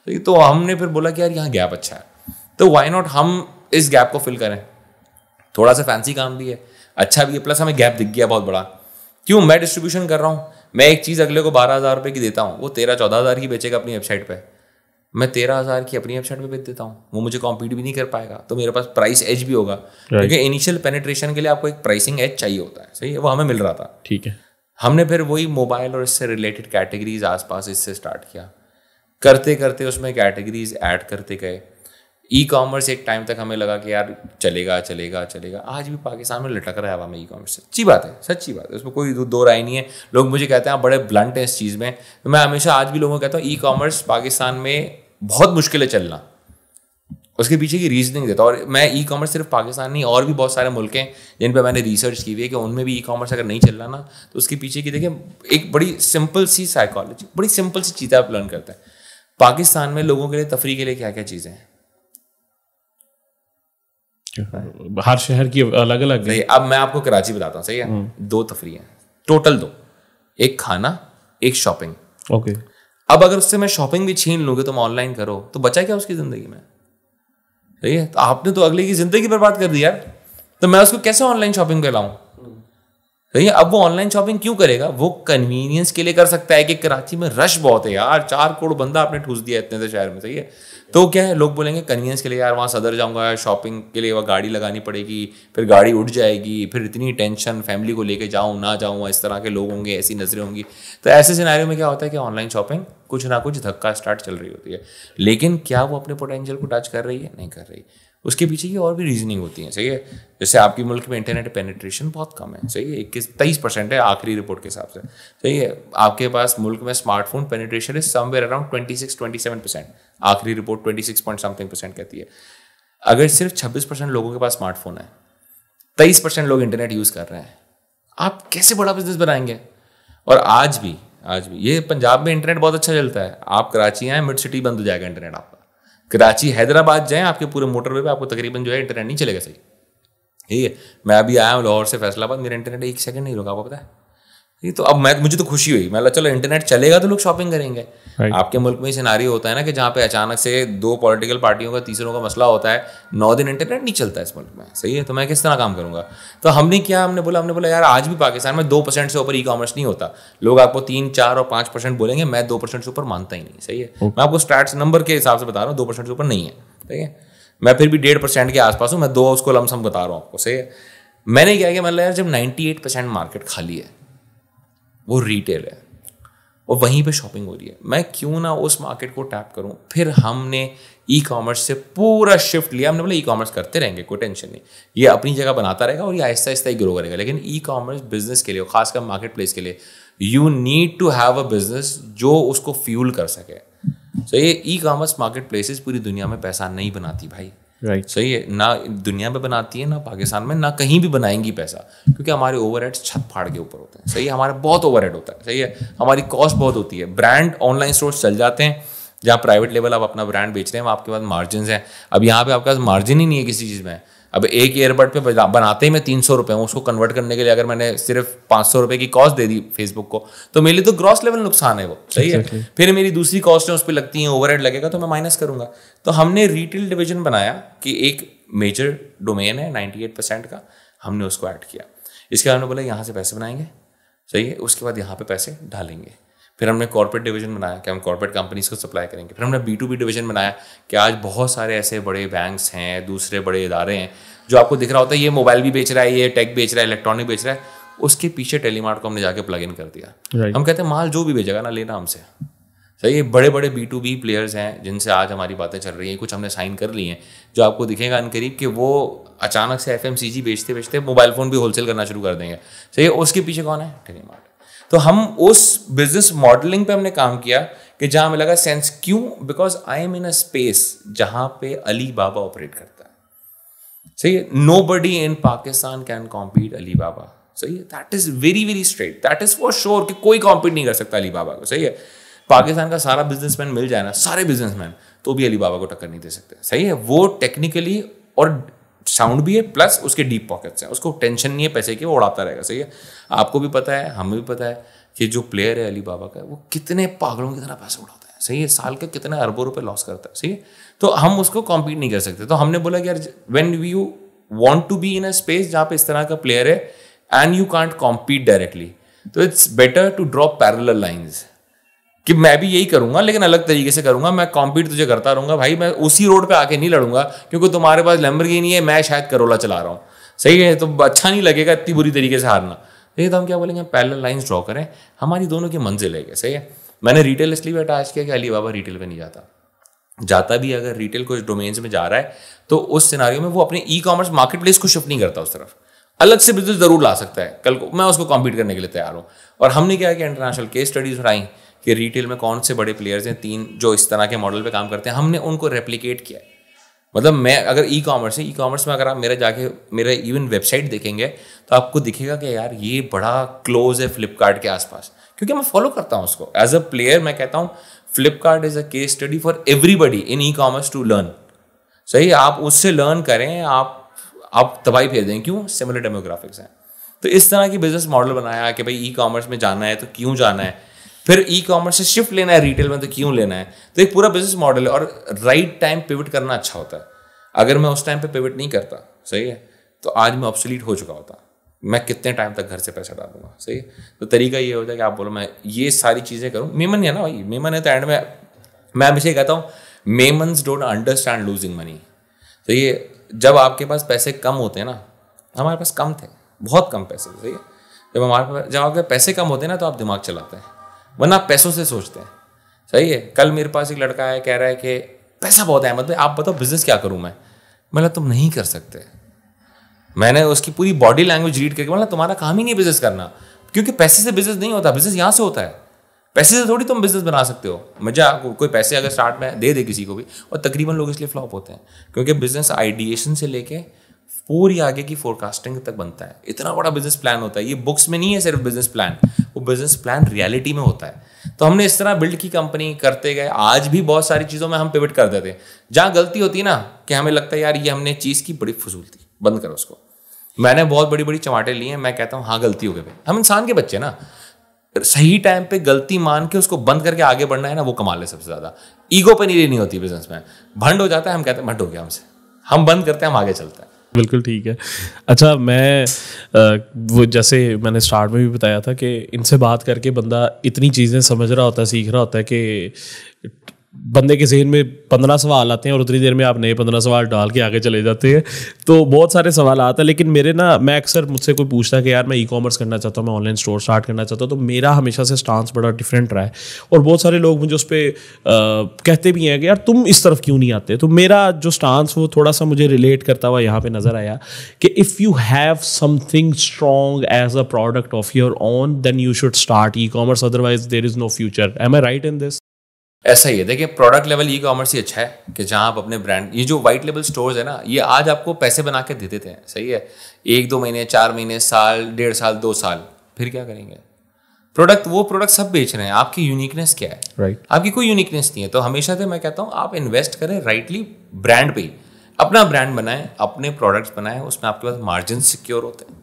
है तो हमने फिर बोला कि यार यहाँ गैप अच्छा है तो वाई नॉट हम इस गैप को फिल करें थोड़ा सा फैंसी काम भी है अच्छा भी है प्लस हमें गैप दिख गया बहुत बड़ा क्यों मैं डिस्ट्रीब्यूशन कर रहा हूँ मैं एक चीज़ अगले को बारह हज़ार रुपये की देता हूँ वो तेरह चौदह हज़ार की बेचेगा अपनी वेबसाइट पर मैं तेरह हज़ार की अपनी वेबसाइट पर बेच देता हूँ वो मुझे कॉम्पीट भी नहीं कर पाएगा तो मेरे पास प्राइस एज भी होगा क्योंकि इनिशियल पेनिट्रेशन के लिए आपको एक प्राइसिंग एज चाहिए होता है सही है वो हमें मिल रहा था ठीक है हमने फिर वही मोबाइल और इससे रिलेटेड कैटेगरीज आसपास इससे स्टार्ट किया करते करते उसमें कैटेगरीज ऐड करते गए ई कॉमर्स एक टाइम तक हमें लगा कि यार चलेगा चलेगा चलेगा आज भी पाकिस्तान में लटक रहा है हवा में ई कॉमर्स सच्ची बात है सच्ची बात है उसमें कोई दो राय नहीं है लोग मुझे कहते हैं आप बड़े ब्लंट हैं इस चीज़ में तो मैं हमेशा आज भी लोगों को कहता हूँ ई कॉमर्स पाकिस्तान में बहुत मुश्किल है चलना उसके पीछे की रीजनिंग देता और मैं ई कॉमर्स सिर्फ पाकिस्तान नहीं और भी बहुत सारे मुल्क हैं जिन पर मैंने रिसर्च की हुई है कि उनमें भी ई कॉमर्स अगर नहीं चल रहा ना तो उसके पीछे की देखिए एक बड़ी सिंपल सी साइकोलॉजी बड़ी सिंपल सी चीज़ें आप लर्न करते हैं पाकिस्तान में लोगों के लिए तफरी के लिए क्या क्या चीज़ें हैं हर शहर की अलग अलग सही अब मैं आपको कराची बताता हूँ सही है हम्म। दो तफरी हैं टोटल दो एक खाना एक शॉपिंग ओके अब अगर उससे मैं शॉपिंग भी छीन लूँगी तुम ऑनलाइन करो तो बचा क्या उसकी ज़िंदगी में सही है तो आपने तो अगले की ज़िंदगी बर्बाद कर दी यार तो मैं उसको कैसे ऑनलाइन शॉपिंग कर लाऊ भैया अब वो ऑनलाइन शॉपिंग क्यों करेगा वो कन्वीनियंस के लिए कर सकता है कि कराची में रश बहुत है यार चार करोड़ बंदा आपने ठूस दिया इतने से शहर में सही है तो क्या है लोग बोलेंगे कन्वीनियंस के लिए यार वहाँ सदर जाऊँगा शॉपिंग के लिए वह गाड़ी लगानी पड़ेगी फिर गाड़ी उठ जाएगी फिर इतनी टेंशन फैमिली को लेके जाऊँ ना जाऊँ इस तरह के लोग होंगे ऐसी नज़रें होंगी तो ऐसे सिनारियों में क्या होता है कि ऑनलाइन शॉपिंग कुछ ना कुछ धक्का स्टार्ट चल रही होती है लेकिन क्या वो अपने पोटेंशियल को टच कर रही है नहीं कर रही उसके पीछे की और भी रीजनिंग होती है सही है जैसे आपके मुल्क में इंटरनेट पेनिट्रेशन बहुत कम है सही है इक्कीस तेईस परसेंट है आखिरी रिपोर्ट के हिसाब से सही है आपके पास मुल्क में smartphone penetration is somewhere around twenty six twenty seven percent आखिरी report twenty six point something percent कहती है अगर सिर्फ छब्बीस परसेंट लोगों के पास स्मार्टफोन है तेईस परसेंट लोग इंटरनेट यूज़ कर रहे हैं आप कैसे बड़ा बिजनेस बनाएंगे और आज भी आज भी ये पंजाब में इंटरनेट बहुत अच्छा चलता है आप कराची आए मिड सिटी बंद हो जाएगा इंटरनेट आपका कराची हैदराबाद जाएँ आपके पूरे मोटरवे पे आपको तकरीबन जो है इंटरनेट नहीं चलेगा सही ठीक है मैं अभी आया हूँ लाहौर से फैसलाबाद मेरा इंटरनेट एक सेकंड नहीं रुका आपको पता है ये तो अब मैं मुझे तो खुशी हुई मैं चलो इंटरनेट चलेगा तो लोग शॉपिंग करेंगे right. आपके मुल्क में सिनारी होता है ना कि जहाँ पे अचानक से दो पॉलिटिकल पार्टियों का तीसरों का मसला होता है नौ दिन इंटरनेट नहीं चलता इस मुल्क में सही है तो मैं किस तरह काम करूँगा तो हमने क्या हमने बोला हमने बोला यार आज भी पाकिस्तान में दो परसेंट से ऊपर ई कॉमर्स नहीं होता लोग आपको तीन चार और पाँच परसेंट बोलेंगे मैं दो परसेंट से ऊपर मानता ही नहीं सही है मैं आपको स्टार्ट नंबर के हिसाब से बता रहा हूँ दो परसेंट से ऊपर नहीं है ठीक है मैं फिर भी डेढ़ परसेंट के आसपास हूँ मैं दो उसको लमसम बता रहा हूँ आपको सही है मैंने क्या किया मतलब यार जब नाइन्टी एट परसेंट मार्केट खाली है वो रिटेल है और वहीं पे शॉपिंग हो रही है मैं क्यों ना उस मार्केट को टैप करूं फिर हमने ई कॉमर्स से पूरा शिफ्ट लिया हमने बोला ई कॉमर्स करते रहेंगे कोई टेंशन नहीं ये अपनी जगह बनाता रहेगा और ये आहिस्ता आहिस्ता ही ग्रो करेगा लेकिन ई कॉमर्स बिजनेस के लिए खासकर मार्केट प्लेस के लिए you need to have a business जो उसको फ्यूल कर सके सो so ये ई कॉमर्स मार्केट प्लेसेस पूरी दुनिया में पैसा नहीं बनाती भाई राइट सही है ना दुनिया में बनाती है ना पाकिस्तान में ना कहीं भी बनाएंगी पैसा क्योंकि हमारे ओवर छत फाड़ के ऊपर होते हैं सही है हमारा बहुत ओवर होता है सही है हमारी कॉस्ट बहुत होती है ब्रांड ऑनलाइन स्टोर चल जाते हैं जहाँ प्राइवेट लेवल आप अपना ब्रांड बेच रहे हैं वहाँ आपके पास मार्जिन है अब यहाँ पे आपके पास मार्जिन ही नहीं है किसी चीज़ में अब एक ईयरबड पे बनाते ही मैं तीन सौ रुपये उसको कन्वर्ट करने के लिए अगर मैंने सिर्फ पाँच सौ रुपये की कॉस्ट दे दी फेसबुक को तो मेरे लिए तो ग्रॉस लेवल नुकसान है वो सही है फिर मेरी दूसरी कॉस्ट है उस पर लगती है ओवर लगेगा तो मैं माइनस करूंगा तो हमने रिटेल डिविजन बनाया कि एक मेजर डोमेन है नाइन्टी का हमने उसको ऐड किया इसके बाद हमने बोला यहाँ से पैसे बनाएंगे सही है उसके बाद यहाँ पे पैसे डालेंगे फिर हमने कॉर्पोरेट डिवीजन बनाया कि हम कॉर्पोरेट कंपनीज को सप्लाई करेंगे फिर हमने बी टू बी डिवीजन बनाया कि आज बहुत सारे ऐसे बड़े बैंक्स हैं दूसरे बड़े इदारे हैं जो आपको दिख रहा होता है ये मोबाइल भी बेच रहा है ये टेक बेच रहा है इलेक्ट्रॉनिक बेच रहा है उसके पीछे टेलीमार्ट को हमने जाके प्लग इन कर दिया right. हम कहते हैं माल जो भी भेजेगा ना लेना हमसे सही ये बड़े बड़े बी टू बी प्लेयर्स हैं जिनसे आज हमारी बातें चल रही हैं कुछ हमने साइन कर ली हैं जो आपको दिखेगा अनकरीब कि वो अचानक से एफ बेचते बेचते मोबाइल फ़ोन भी होलसेल करना शुरू कर देंगे सही उसके पीछे कौन है टेलीमार्ट तो हम उस बिजनेस मॉडलिंग पे हमने काम किया कि जहां हमें लगा सेंस क्यों because I am in a space जहां पे अली बाबा ऑपरेट करता है सही है nobody in Pakistan can compete Alibaba सही है that is very very straight that is for sure कि कोई कॉम्पीट नहीं कर सकता अली बाबा को सही है पाकिस्तान का सारा बिजनेसमैन मिल जाए ना सारे बिजनेसमैन तो भी अली बाबा को टक्कर नहीं दे सकते सही है वो टेक्निकली और साउंड भी है प्लस उसके डीप पॉकेट्स हैं उसको टेंशन नहीं है पैसे की वो उड़ाता रहेगा सही है आपको भी पता है हमें भी पता है कि जो प्लेयर है अली बाबा का वो कितने पागलों की तरह पैसे उड़ाता है सही है साल का कितने अरबों रुपये लॉस करता है सही है तो हम उसको कॉम्पीट नहीं कर सकते तो हमने बोला कि यार when you want to be in a space जहाँ पे इस तरह का प्लेयर है and you can't compete directly तो it's better to drop parallel lines कि मैं भी यही करूंगा लेकिन अलग तरीके से करूंगा मैं कॉम्पीट तुझे करता रहूंगा भाई मैं उसी रोड पे आके नहीं लड़ूंगा क्योंकि तुम्हारे पास लंबर नहीं है मैं शायद करोला चला रहा हूँ सही है तो अच्छा नहीं लगेगा इतनी बुरी तरीके से हारना देखिए तो, तो हम क्या बोलेंगे पैरल लाइन ड्रॉ करें हमारी दोनों की मंजिल है सही है मैंने रिटेल इसलिए भी अटैच किया कि अली बाबा रिटेल पर नहीं जाता जाता भी अगर रिटेल को डोमेन्स में जा रहा है तो उस सिनारियों में वो अपने ई कॉमर्स मार्केट प्लेस को शिफ्ट नहीं करता उस तरफ अलग से बिजनेस जरूर ला सकता है कल को मैं उसको कॉम्पीट करने के लिए तैयार हूँ और हमने क्या किया इंटरनेशनल केस स्टडीज उठाई कि रिटेल में कौन से बड़े प्लेयर्स हैं तीन जो इस तरह के मॉडल पे काम करते हैं हमने उनको रेप्लीकेट किया है मतलब मैं अगर ई कॉमर्स है ई कॉमर्स में अगर आप मेरा जाके मेरे इवन वेबसाइट देखेंगे तो आपको दिखेगा कि यार ये बड़ा क्लोज है फ्लिपकार्ट के आसपास क्योंकि मैं फॉलो करता हूँ उसको एज अ प्लेयर मैं कहता हूँ Flipkart is a case study for everybody in e commerce to learn सही आप उससे लर्न करें आप आप तबाही फेर दें क्यों सिमिलर डेमोग्राफिक्स हैं तो इस तरह की बिजनेस मॉडल बनाया कि भाई ई कॉमर्स में जाना है तो क्यों जाना है फिर ई कॉमर्स से शिफ्ट लेना है रिटेल में तो क्यों लेना है तो एक पूरा बिजनेस मॉडल है और राइट टाइम पिविट करना अच्छा होता है अगर मैं उस टाइम पे पिविट नहीं करता सही है तो आज मैं ऑब्सोलीट हो चुका होता मैं कितने टाइम तक घर से पैसा डालूंगा सही है तो तरीका ये होता है कि आप बोलो मैं ये सारी चीज़ें करूँ मेमन है ना भाई मेमन है तो एंड में मैं हमेशा कहता हूँ Memon don't understand losing money तो ये जब आपके पास पैसे कम होते हैं ना हमारे पास कम थे बहुत कम पैसे थे सही है जब हमारे पास जब आपके पैसे कम होते हैं ना तो आप दिमाग चलाते हैं वरना पैसों से सोचते हैं सही है कल मेरे पास एक लड़का है कह रहा है कि पैसा बहुत है मतलब आप बताओ बिजनेस क्या करूँ मैं मतलब तुम नहीं कर सकते मैंने उसकी पूरी बॉडी लैंग्वेज रीड करके बोला तुम्हारा काम ही नहीं बिजनेस करना क्योंकि पैसे से बिजनेस नहीं होता बिजनेस यहाँ से होता है पैसे से थोड़ी तुम बिजनेस बना सकते हो मजा को, कोई पैसे अगर स्टार्ट में दे दे किसी को भी और तकरीबन लोग इसलिए फ्लॉप होते हैं क्योंकि बिजनेस आइडिएशन से लेके पूरी आगे की फोरकास्टिंग तक बनता है इतना बड़ा बिजनेस प्लान होता है ये बुक्स में नहीं है सिर्फ बिजनेस प्लान वो बिजनेस प्लान रियलिटी में होता है तो हमने इस तरह बिल्ड की कंपनी करते गए आज भी बहुत सारी चीज़ों में हम पिवट कर देते हैं जहाँ गलती होती है ना कि हमें लगता है यार ये हमने चीज़ की बड़ी फजूल थी बंद करो उसको मैंने बहुत बड़ी बड़ी चमाटे लिए हैं मैं कहता हूँ हाँ गलती हो गई भाई हम इंसान के बच्चे ना सही टाइम पे गलती मान के उसको बंद करके आगे बढ़ना है ना वो कमाल है सबसे ज़्यादा ईगो पे नहीं लेनी होती बिजनेस में भंड हो जाता है हम कहते हैं भंड हो गया हमसे हम बंद करते हैं हम आगे चलते हैं बिल्कुल ठीक है अच्छा मैं आ, वो जैसे मैंने स्टार्ट में भी बताया था कि इनसे बात करके बंदा इतनी चीज़ें समझ रहा होता है सीख रहा होता है कि बंदे के जहन में पंद्रह सवाल आते हैं और उतनी देर में आप नए पंद्रह सवाल डाल के आगे चले जाते हैं तो बहुत सारे सवाल आते हैं लेकिन मेरे ना मैं अक्सर मुझसे कोई पूछता कि यार मैं ई कॉमर्स करना चाहता हूँ मैं ऑनलाइन स्टोर स्टार्ट करना चाहता हूँ तो मेरा हमेशा से स्टांस बड़ा डिफरेंट रहा है और बहुत सारे लोग मुझे उस पर कहते भी हैं कि यार तुम इस तरफ क्यों नहीं आते तो मेरा जो स्टांस वो थोड़ा सा मुझे रिलेट करता हुआ यहाँ पर नज़र आया कि if you have something strong as a product of your own then you should start e commerce otherwise there is no future am I right in this ऐसा ही है देखिए प्रोडक्ट लेवल ई कॉमर्स ही अच्छा है कि जहाँ आप अपने ब्रांड ये जो वाइट लेवल स्टोर्स है ना ये आज आपको पैसे बना के दे देते हैं सही है एक दो महीने चार महीने साल डेढ़ साल दो साल फिर क्या करेंगे प्रोडक्ट वो प्रोडक्ट सब बेच रहे हैं आपकी यूनिकनेस क्या है राइट right. आपकी कोई यूनिकनेस नहीं है तो हमेशा से मैं कहता हूँ आप इन्वेस्ट करें राइटली ब्रांड पे अपना ब्रांड बनाएं अपने प्रोडक्ट्स बनाएं उसमें आपके पास मार्जिन सिक्योर होते हैं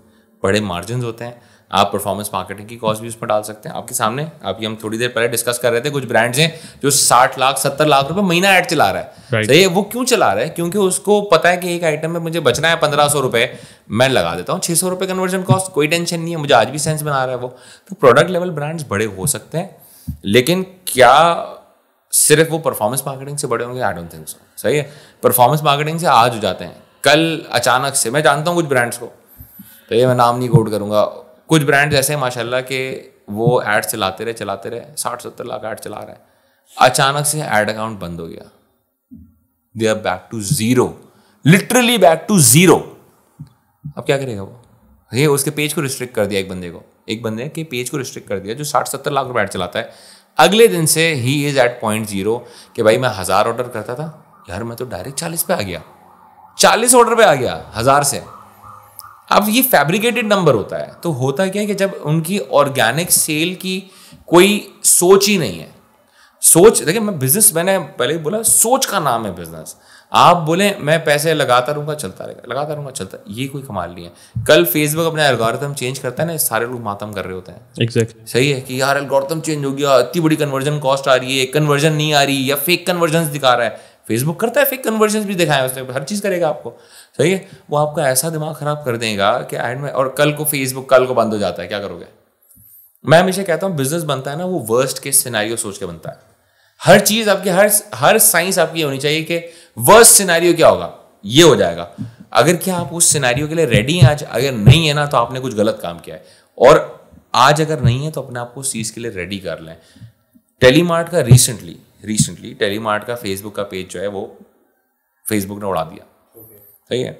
बड़े मार्जिन होते हैं आप परफॉर्मेंस मार्केटिंग की कॉस्ट भी उसमें डाल सकते हैं आपके सामने अभी हम थोड़ी देर पहले डिस्कस कर रहे थे कुछ ब्रांड्स हैं जो साठ लाख सत्तर लाख रुपए महीना ऐड चला रहा है right. सही है वो क्यों चला रहा है क्योंकि उसको पता है कि एक आइटम में मुझे बचना है पंद्रह सौ रुपए मैं लगा देता हूँ छह सौ रुपए कन्वर्जन कॉस्ट कोई टेंशन नहीं है मुझे आज भी सेंस बना रहा है वो तो प्रोडक्ट लेवल ब्रांड्स बड़े हो सकते हैं लेकिन क्या सिर्फ वो परफॉर्मेंस मार्केटिंग से बड़े होंगे आई डोंट थिंक सो सही है परफॉर्मेंस मार्केटिंग से आज हो जाते हैं कल अचानक से मैं जानता हूँ कुछ ब्रांड्स को तो ये मैं नाम नहीं कोट करूंगा कुछ ब्रांड्स ऐसे हैं माशाल्लाह के वो एड चलाते रहे चलाते रहे साठ सत्तर लाख ऐड चला रहे अचानक से एड अकाउंट बंद हो गया they are back to zero literally back to zero अब क्या करेगा वो ये उसके पेज को रिस्ट्रिक्ट कर दिया एक बंदे को एक बंदे के पेज को रिस्ट्रिक्ट कर दिया जो साठ सत्तर लाख रुपये ऐड चलाता है अगले दिन से he is at point zero कि भाई मैं हज़ार ऑर्डर करता था यार मैं तो डायरेक्ट चालीस पे आ गया चालीस ऑर्डर पे आ गया हज़ार से अब ये फैब्रिकेटेड नंबर होता है तो होता क्या है कि जब उनकी ऑर्गेनिक सेल की कोई सोच ही नहीं है सोच देखिए मैं बिजनेस मैंने पहले बोला सोच का नाम है बिजनेस आप बोले मैं पैसे लगाता रहूंगा चलता रहेगा लगाता रहूंगा चलता ये कोई कमाल नहीं है कल फेसबुक अपने एल्गोरिथम चेंज करता है ना सारे लोग मातम कर रहे होते हैं exactly. सही है कि यार एल्गोरिथम चेंज हो गया इतनी बड़ी कन्वर्जन कॉस्ट आ रही है कन्वर्जन नहीं आ रही या फेक कन्वर्जन दिखा रहा है फेसबुक करता है फेक कन्वर्जन भी दिखाए उसने हर चीज़ करेगा आपको सही है वो आपका ऐसा दिमाग खराब कर देगा कि एंड में और कल को फेसबुक कल को बंद हो जाता है क्या करोगे मैं हमेशा कहता हूँ बिजनेस बनता है ना वो वर्स्ट केस सिनारियो सोच के बनता है हर चीज आपकी हर हर साइंस आपकी होनी चाहिए कि वर्स्ट सिनारियो क्या होगा ये हो जाएगा अगर क्या आप उस सिनारियो के लिए रेडी हैं आज अगर नहीं है ना तो आपने कुछ गलत काम किया है और आज अगर नहीं है तो अपने आप को उस चीज के लिए रेडी कर लें टेलीमार्ट का रिसेंटली रिसेंटली टेलीमार्ट का फेसबुक का पेज जो है वो फेसबुक ने उड़ा दिया सही है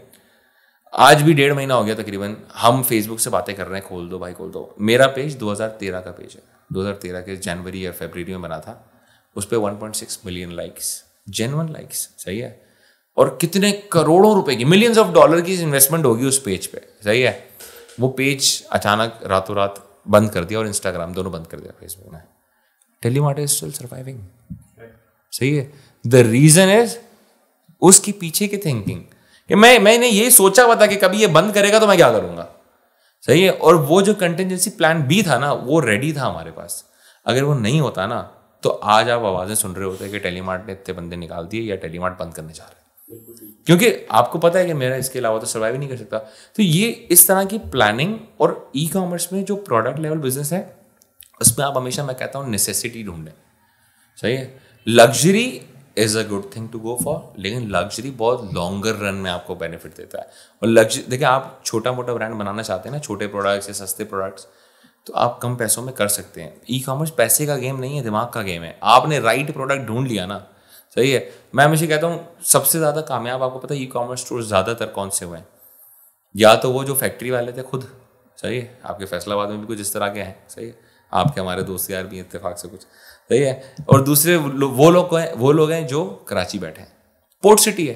आज भी डेढ़ महीना हो गया तकरीबन हम फेसबुक से बातें कर रहे हैं खोल दो भाई खोल दो मेरा पेज 2013 का पेज है 2013 के जनवरी या फेबर में बना था उस पर one million likes genuine likes सही है और कितने करोड़ों रुपए की मिलियंस ऑफ डॉलर की इन्वेस्टमेंट होगी उस पेज पे सही है वो पेज अचानक रातों रात बंद कर दिया और इंस्टाग्राम दोनों बंद कर दिया फेसबुक ने टेलीमार्ट इज स्टिल सर्वाइविंग सही है द रीजन इज उसकी पीछे की थिंकिंग कि मैं मैंने ये सोचा हुआ था कि कभी ये बंद करेगा तो मैं क्या करूंगा सही है और वो जो कंटेंजेंसी प्लान बी था ना वो रेडी था हमारे पास अगर वो नहीं होता ना तो आज आप आवाज़ें सुन रहे होते कि टेलीमार्ट ने इतने बंदे निकाल दिए या टेलीमार्ट बंद करने जा रहे हैं क्योंकि आपको पता है कि मेरा इसके अलावा तो सर्वाइव नहीं कर सकता तो ये इस तरह की प्लानिंग और ई कॉमर्स में जो प्रोडक्ट लेवल बिजनेस है उसमें आप हमेशा मैं कहता हूँ नेसेसिटी ढूंढें सही है luxury is a good thing to go for लेकिन लग्जरी बहुत लॉन्गर रन में आपको बेनिफिट देता है और लग्जरी देखिए आप छोटा मोटा ब्रांड बनाना चाहते हैं ना छोटे प्रोडक्ट्स या सस्ते प्रोडक्ट्स तो आप कम पैसों में कर सकते हैं ई कॉमर्स पैसे का गेम नहीं है दिमाग का गेम है आपने राइट प्रोडक्ट ढूंढ लिया ना सही है मैं हमेशा कहता हूँ सबसे ज़्यादा कामयाब आपको पता है ई कॉमर्स स्टोर ज़्यादातर कौन से हुए हैं या तो वो जो फैक्ट्री वाले थे खुद सही है आपके फैसलाबाद में भी कुछ इस तरह के हैं सही है आपके हमारे दोस्त यार भी इतफाक से कुछ सही है और दूसरे वो लोग हैं वो लोग हैं जो कराची बैठे हैं पोर्ट सिटी है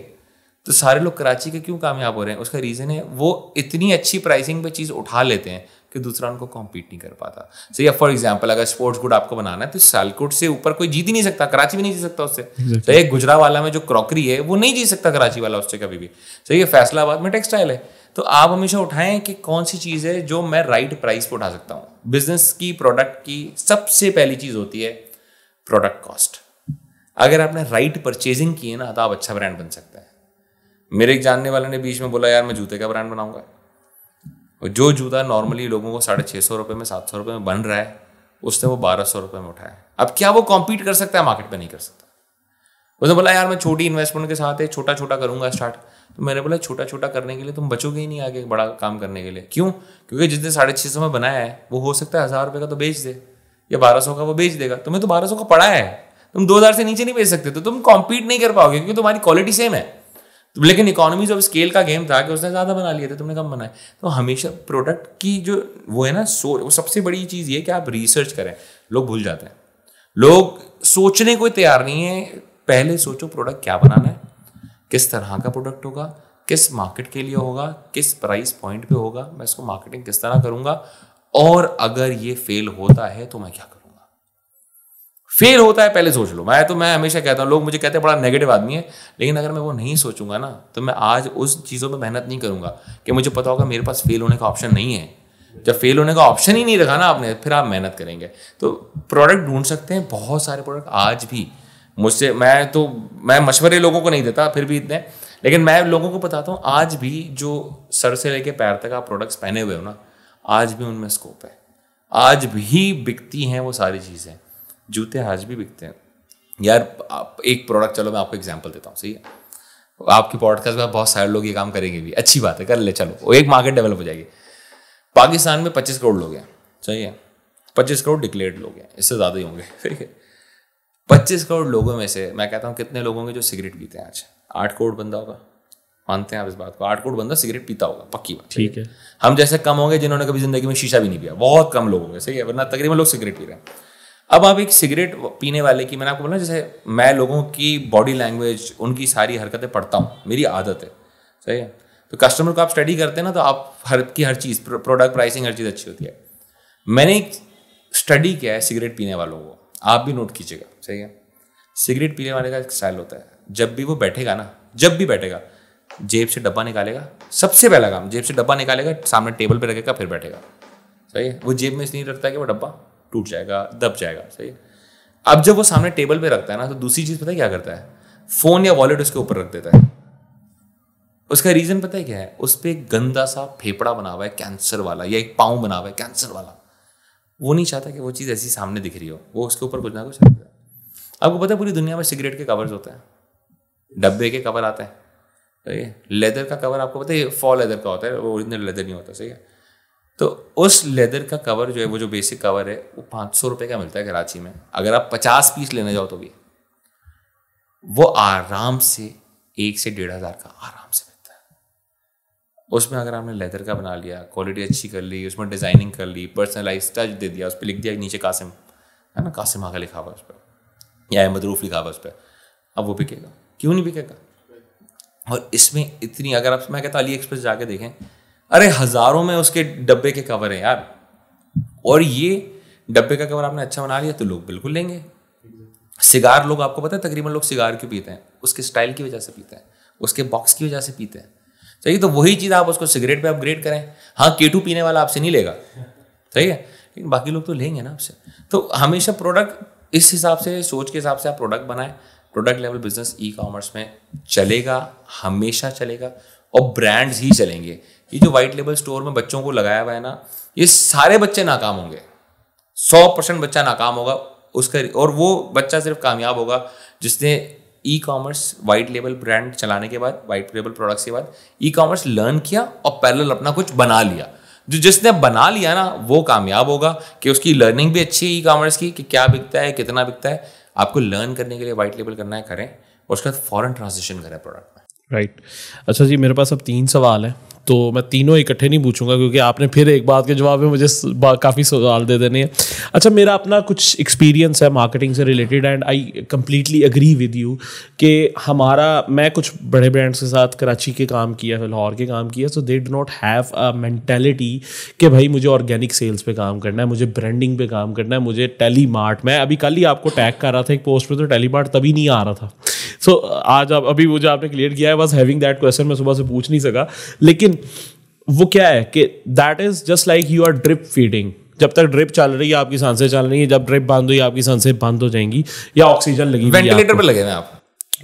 तो सारे लोग कराची के क्यों कामयाब हो रहे हैं उसका रीज़न है वो इतनी अच्छी प्राइसिंग पे चीज़ उठा लेते हैं कि दूसरा उनको कॉम्पीट नहीं कर पाता सही है फॉर एग्जाम्पल अगर स्पोर्ट्स गुड आपको बनाना है तो सालकोट से ऊपर कोई जीत ही नहीं सकता कराची भी नहीं जीत सकता उससे exactly. सही है गुजरा वाला में जो क्रॉकरी है वो नहीं जीत सकता कराची वाला उससे कभी भी सही है फैसलाबाद में टेक्सटाइल है तो आप हमेशा उठाएं कि कौन सी चीज़ है जो मैं राइट प्राइस पर उठा सकता हूँ बिजनेस की प्रोडक्ट की सबसे पहली चीज़ होती है प्रोडक्ट कॉस्ट अगर आपने राइट परचेजिंग की है ना तो आप अच्छा ब्रांड बन सकते हैं मेरे एक जानने वाले ने बीच में बोला यार मैं जूते का ब्रांड बनाऊंगा जो जूता नॉर्मली लोगों को साढ़े छः सौ रुपये में सात सौ रुपये में बन रहा है उसने वो बारह सौ रुपये में उठाया अब क्या वो कॉम्पीट कर सकता है मार्केट में नहीं कर सकता उसने बोला यार मैं छोटी इन्वेस्टमेंट के साथ है छोटा छोटा करूंगा स्टार्ट तो मैंने बोला छोटा छोटा करने के लिए तुम बचोगे ही नहीं आगे बड़ा काम करने के लिए क्यों क्योंकि जिसने साढ़े छः सौ में बनाया है वो हो सकता है हज़ार रुपये का तो बेच दे या बारह सौ का वो बेच देगा तुम्हें तो बारह सौ का पड़ा है तुम दो हज़ार से नीचे नहीं बेच सकते तो तुम कॉम्पीट नहीं कर पाओगे क्योंकि तुम्हारी क्वालिटी सेम है लेकिन इकोनॉमी ऑफ स्केल का गेम था कि उसने ज़्यादा बना लिया था तुमने कम बनाया तो हमेशा प्रोडक्ट की जो वो है ना सो वो सबसे बड़ी चीज़ ये कि आप रिसर्च करें लोग भूल जाते हैं लोग सोचने को तैयार नहीं है पहले सोचो प्रोडक्ट क्या बनाना है किस तरह का प्रोडक्ट होगा किस मार्केट के लिए होगा किस प्राइस पॉइंट पे होगा मैं इसको मार्केटिंग किस तरह करूंगा और अगर ये फेल होता है तो मैं क्या करूंगा फेल होता है पहले सोच लो मैं तो मैं हमेशा कहता हूँ लोग मुझे कहते हैं बड़ा नेगेटिव आदमी है लेकिन अगर मैं वो नहीं सोचूंगा ना तो मैं आज उस चीज़ों पर मेहनत नहीं करूंगा कि मुझे पता होगा मेरे पास फेल होने का ऑप्शन नहीं है जब फेल होने का ऑप्शन ही नहीं रखा ना आपने फिर आप मेहनत करेंगे तो प्रोडक्ट ढूंढ सकते हैं बहुत सारे प्रोडक्ट आज भी मुझसे मैं तो मैं मशवरे लोगों को नहीं देता फिर भी इतने लेकिन मैं लोगों को बताता हूँ आज भी जो सर से लेके पैर तक आप प्रोडक्ट्स पहने हुए हो ना आज भी उनमें स्कोप है आज भी बिकती हैं वो सारी चीज़ें जूते आज भी बिकते हैं यार आप एक प्रोडक्ट चलो मैं आपको एग्जाम्पल देता हूँ सही है आपकी पॉडकास्ट में बहुत सारे लोग ये काम करेंगे भी अच्छी बात है कर ले चलो वो एक मार्केट डेवलप हो जाएगी पाकिस्तान में पच्चीस करोड़ लोग हैं सही है पच्चीस करोड़ डिक्लेयर्ड लोग हैं इससे ज़्यादा ही होंगे ठीक है पच्चीस करोड़ लोगों में से मैं कहता हूँ कितने लोग होंगे जो सिगरेट पीते हैं आज आठ करोड़ बंदा होगा मानते हैं आप इस बात को आठ करोड़ बंदा सिगरेट पीता होगा पक्की बात ठीक है हम जैसे कम होंगे जिन्होंने कभी जिंदगी में शीशा भी नहीं पिया बहुत कम लोग होंगे सही है वरना तकरीबन लोग सिगरेट पी रहे हैं अब आप एक सिगरेट पीने वाले की मैंने आपको बोला जैसे मैं लोगों की बॉडी लैंग्वेज उनकी सारी हरकतें पढ़ता हूँ मेरी आदत है सही है तो कस्टमर को आप स्टडी करते हैं ना तो आप हर की हर चीज़ प्रोडक्ट प्राइसिंग हर चीज़ अच्छी होती है मैंने एक स्टडी किया है सिगरेट पीने वालों को आप भी नोट कीजिएगा सही है सिगरेट पीने वाले का एक स्टाइल होता है जब भी वो बैठेगा ना जब भी बैठेगा जेब से डब्बा निकालेगा सबसे पहला काम जेब से डब्बा निकालेगा सामने टेबल पे रखेगा फिर बैठेगा सही है वो जेब में इसलिए रखता है कि वो डब्बा टूट जाएगा दब जाएगा सही है अब जब वो सामने टेबल पे रखता है ना तो दूसरी चीज़ पता है क्या करता है फ़ोन या वॉलेट उसके ऊपर रख देता है उसका रीज़न पता है क्या है उस पर एक गंदा सा फेफड़ा बना हुआ है कैंसर वाला या एक पाँव बना हुआ है कैंसर वाला वो नहीं चाहता कि वो चीज़ ऐसी सामने दिख रही हो वो उसके ऊपर कुछ ना कुछ आपको पता है पूरी दुनिया में सिगरेट के कवर्स होते हैं डब्बे के कवर आते हैं सही है लेदर का कवर आपको पता है फॉल लेदर का होता है वो ओरिजिनल लेदर नहीं होता सही है तो उस लेदर का कवर जो है वो जो बेसिक कवर है वो पाँच सौ रुपये का मिलता है कराची में अगर आप पचास पीस लेने जाओ तो भी वो आराम से एक से डेढ़ हज़ार का आराम से मिलता है उसमें अगर आपने लेदर का बना लिया क्वालिटी अच्छी कर ली उसमें डिज़ाइनिंग कर ली पर्सनलाइज टच दे दिया उस पर लिख दिया नीचे कासिम है ना कासिम आगा लिखा हुआ उस पर या अहमद रूफ लिखा हुआ उस पर अब वो बिकेगा क्यों नहीं बिकेगा और इसमें इतनी अगर आप मैं कहता अली एक्सप्रेस जाके देखें अरे हज़ारों में उसके डब्बे के कवर हैं यार और ये डब्बे का कवर आपने अच्छा बना लिया तो लोग बिल्कुल लेंगे सिगार लोग आपको पता है तकरीबन लोग सिगार क्यों पीते हैं उसके स्टाइल की वजह से पीते हैं उसके बॉक्स की वजह से पीते हैं सही तो वही चीज़ आप उसको सिगरेट पे अपग्रेड करें हाँ केटू पीने वाला आपसे नहीं लेगा सही है लेकिन बाकी लोग तो लेंगे ना आपसे तो हमेशा प्रोडक्ट इस हिसाब से सोच के हिसाब से आप प्रोडक्ट बनाएं product level business e commerce में चलेगा हमेशा चलेगा और ब्रांड्स ही चलेंगे ये जो वाइट लेबल स्टोर में बच्चों को लगाया हुआ है ना ये सारे बच्चे नाकाम होंगे सौ परसेंट बच्चा नाकाम होगा उसका और वो बच्चा सिर्फ कामयाब होगा जिसने e commerce white label brand चलाने के बाद वाइट लेबल प्रोडक्ट्स के बाद ई कॉमर्स लर्न किया और पैरेलल अपना कुछ बना लिया जो जिसने बना लिया ना वो कामयाब होगा कि उसकी लर्निंग भी अच्छी है ई कॉमर्स की कि क्या बिकता है कितना बिकता है आपको लर्न करने के लिए वाइट लेबल करना है करें और उसके बाद फॉरन ट्रांजेक्शन करें प्रोडक्ट में राइट right. अच्छा जी मेरे पास अब तीन सवाल हैं तो मैं तीनों इकट्ठे नहीं पूछूंगा क्योंकि आपने फिर एक बात के जवाब में मुझे काफ़ी सवाल दे देने हैं अच्छा मेरा अपना कुछ एक्सपीरियंस है मार्केटिंग से related and I completely agree with you कि हमारा मैं कुछ बड़े ब्रांड्स के साथ कराची के काम किया लाहौर के काम किया so they do not have a mentality कि भाई मुझे ऑर्गेनिक सेल्स पे काम करना है मुझे ब्रांडिंग पे काम करना है मुझे टेली मार्ट मैं अभी कल ही आपको टैग कर रहा था एक पोस्ट पर तो टेली मार्ट तभी नहीं आ रहा था सो so, आज आप अभी मुझे आपने क्लियर किया है बस हैविंग दैट क्वेश्चन मैं सुबह से पूछ नहीं सका लेकिन वो क्या है कि that is just like you are drip feeding जब तक ड्रिप चल रही है आपकी सांसें चल रही है जब ड्रिप बंद हुई आपकी सांसें बंद हो जाएंगी या ऑक्सीजन लगी वेंटिलेटर पे लगे हैं आप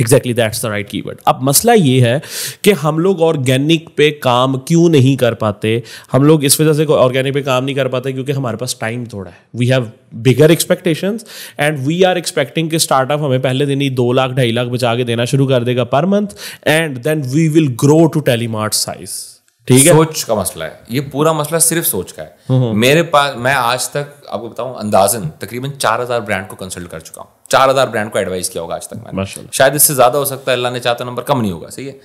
exactly that's the right keyword अब मसला ये है कि हम लोग ऑर्गेनिक पे काम क्यों नहीं कर पाते हम लोग इस वजह से ऑर्गेनिक पे काम नहीं कर पाते क्योंकि हमारे पास टाइम थोड़ा है we have bigger expectations and we are expecting कि स्टार्टअप हमें पहले दिन ही दो लाख ढाई लाख बचा के देना शुरू कर देगा पर month and then we will grow to Telemart size ठीक है सोच का मसला है ये पूरा मसला सिर्फ सोच का है मेरे पास मैं आज तक आपको बताऊं अंदाजन तकरीबन चार हजार ब्रांड को कंसल्ट कर चुका हूँ चार हजार ब्रांड को एडवाइस किया होगा आज तक मैंने शायद इससे ज्यादा हो सकता है अल्लाह ने चाहता नंबर कम नहीं होगा सही है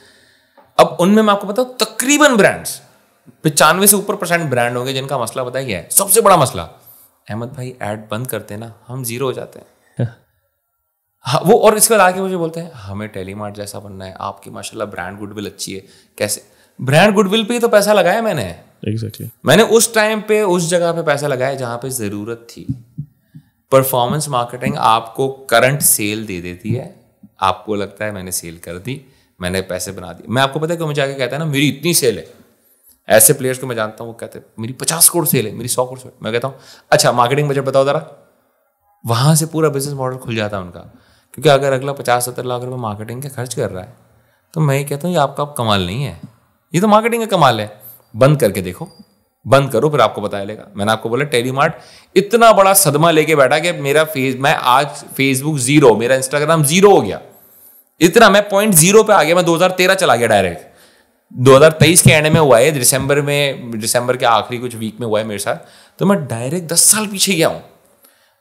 अब उनमें मैं आपको बताऊँ तकरीबन ब्रांड्स पचानवे से ऊपर परसेंट ब्रांड होंगे जिनका मसला पता है सबसे बड़ा मसला अहमद भाई एड बंद करते ना हम जीरो हो जाते हैं हाँ।, हाँ वो और इसके बाद आके मुझे बोलते हैं हमें टेलीमार्ट जैसा बनना है आपकी माशाल्लाह ब्रांड गुडविल अच्छी है कैसे ब्रांड गुडविल पे ही तो पैसा लगाया मैंने एग्जैक्टली exactly. मैंने उस टाइम पे उस जगह पे पैसा लगाया जहाँ पे ज़रूरत थी परफॉर्मेंस मार्केटिंग आपको करंट सेल दे देती है आपको लगता है मैंने सेल कर दी मैंने पैसे बना दिए मैं आपको पता है क्यों आगे कहता है ना मेरी इतनी सेल है ऐसे प्लेयर्स को मैं जानता हूँ वो कहते हैं मेरी पचास करोड़ सेल है मेरी सौ करोड़ सेल मैं कहता हूँ अच्छा मार्केटिंग बजट बताओ ज़रा वहाँ से पूरा बिजनेस मॉडल खुल जाता है उनका क्योंकि अगर अगला पचास सत्तर लाख रुपये मार्केटिंग का खर्च कर रहा है तो मैं ये कहता हूँ ये आपका आप कमाल नहीं है ये तो मार्केटिंग का कमाल है बंद करके देखो बंद करो फिर आपको बताया लेगा मैंने आपको बोला टेलीमार्ट इतना बड़ा सदमा लेके बैठा कि मेरा फेस मैं आज फेसबुक जीरो मेरा इंस्टाग्राम जीरो हो गया इतना मैं पॉइंट जीरो पे आ गया मैं 2013 चला गया डायरेक्ट 2023 के एंड में हुआ है दिसंबर में दिसंबर के आखिरी कुछ वीक में हुआ है मेरे साथ तो मैं डायरेक्ट दस साल पीछे गया हूँ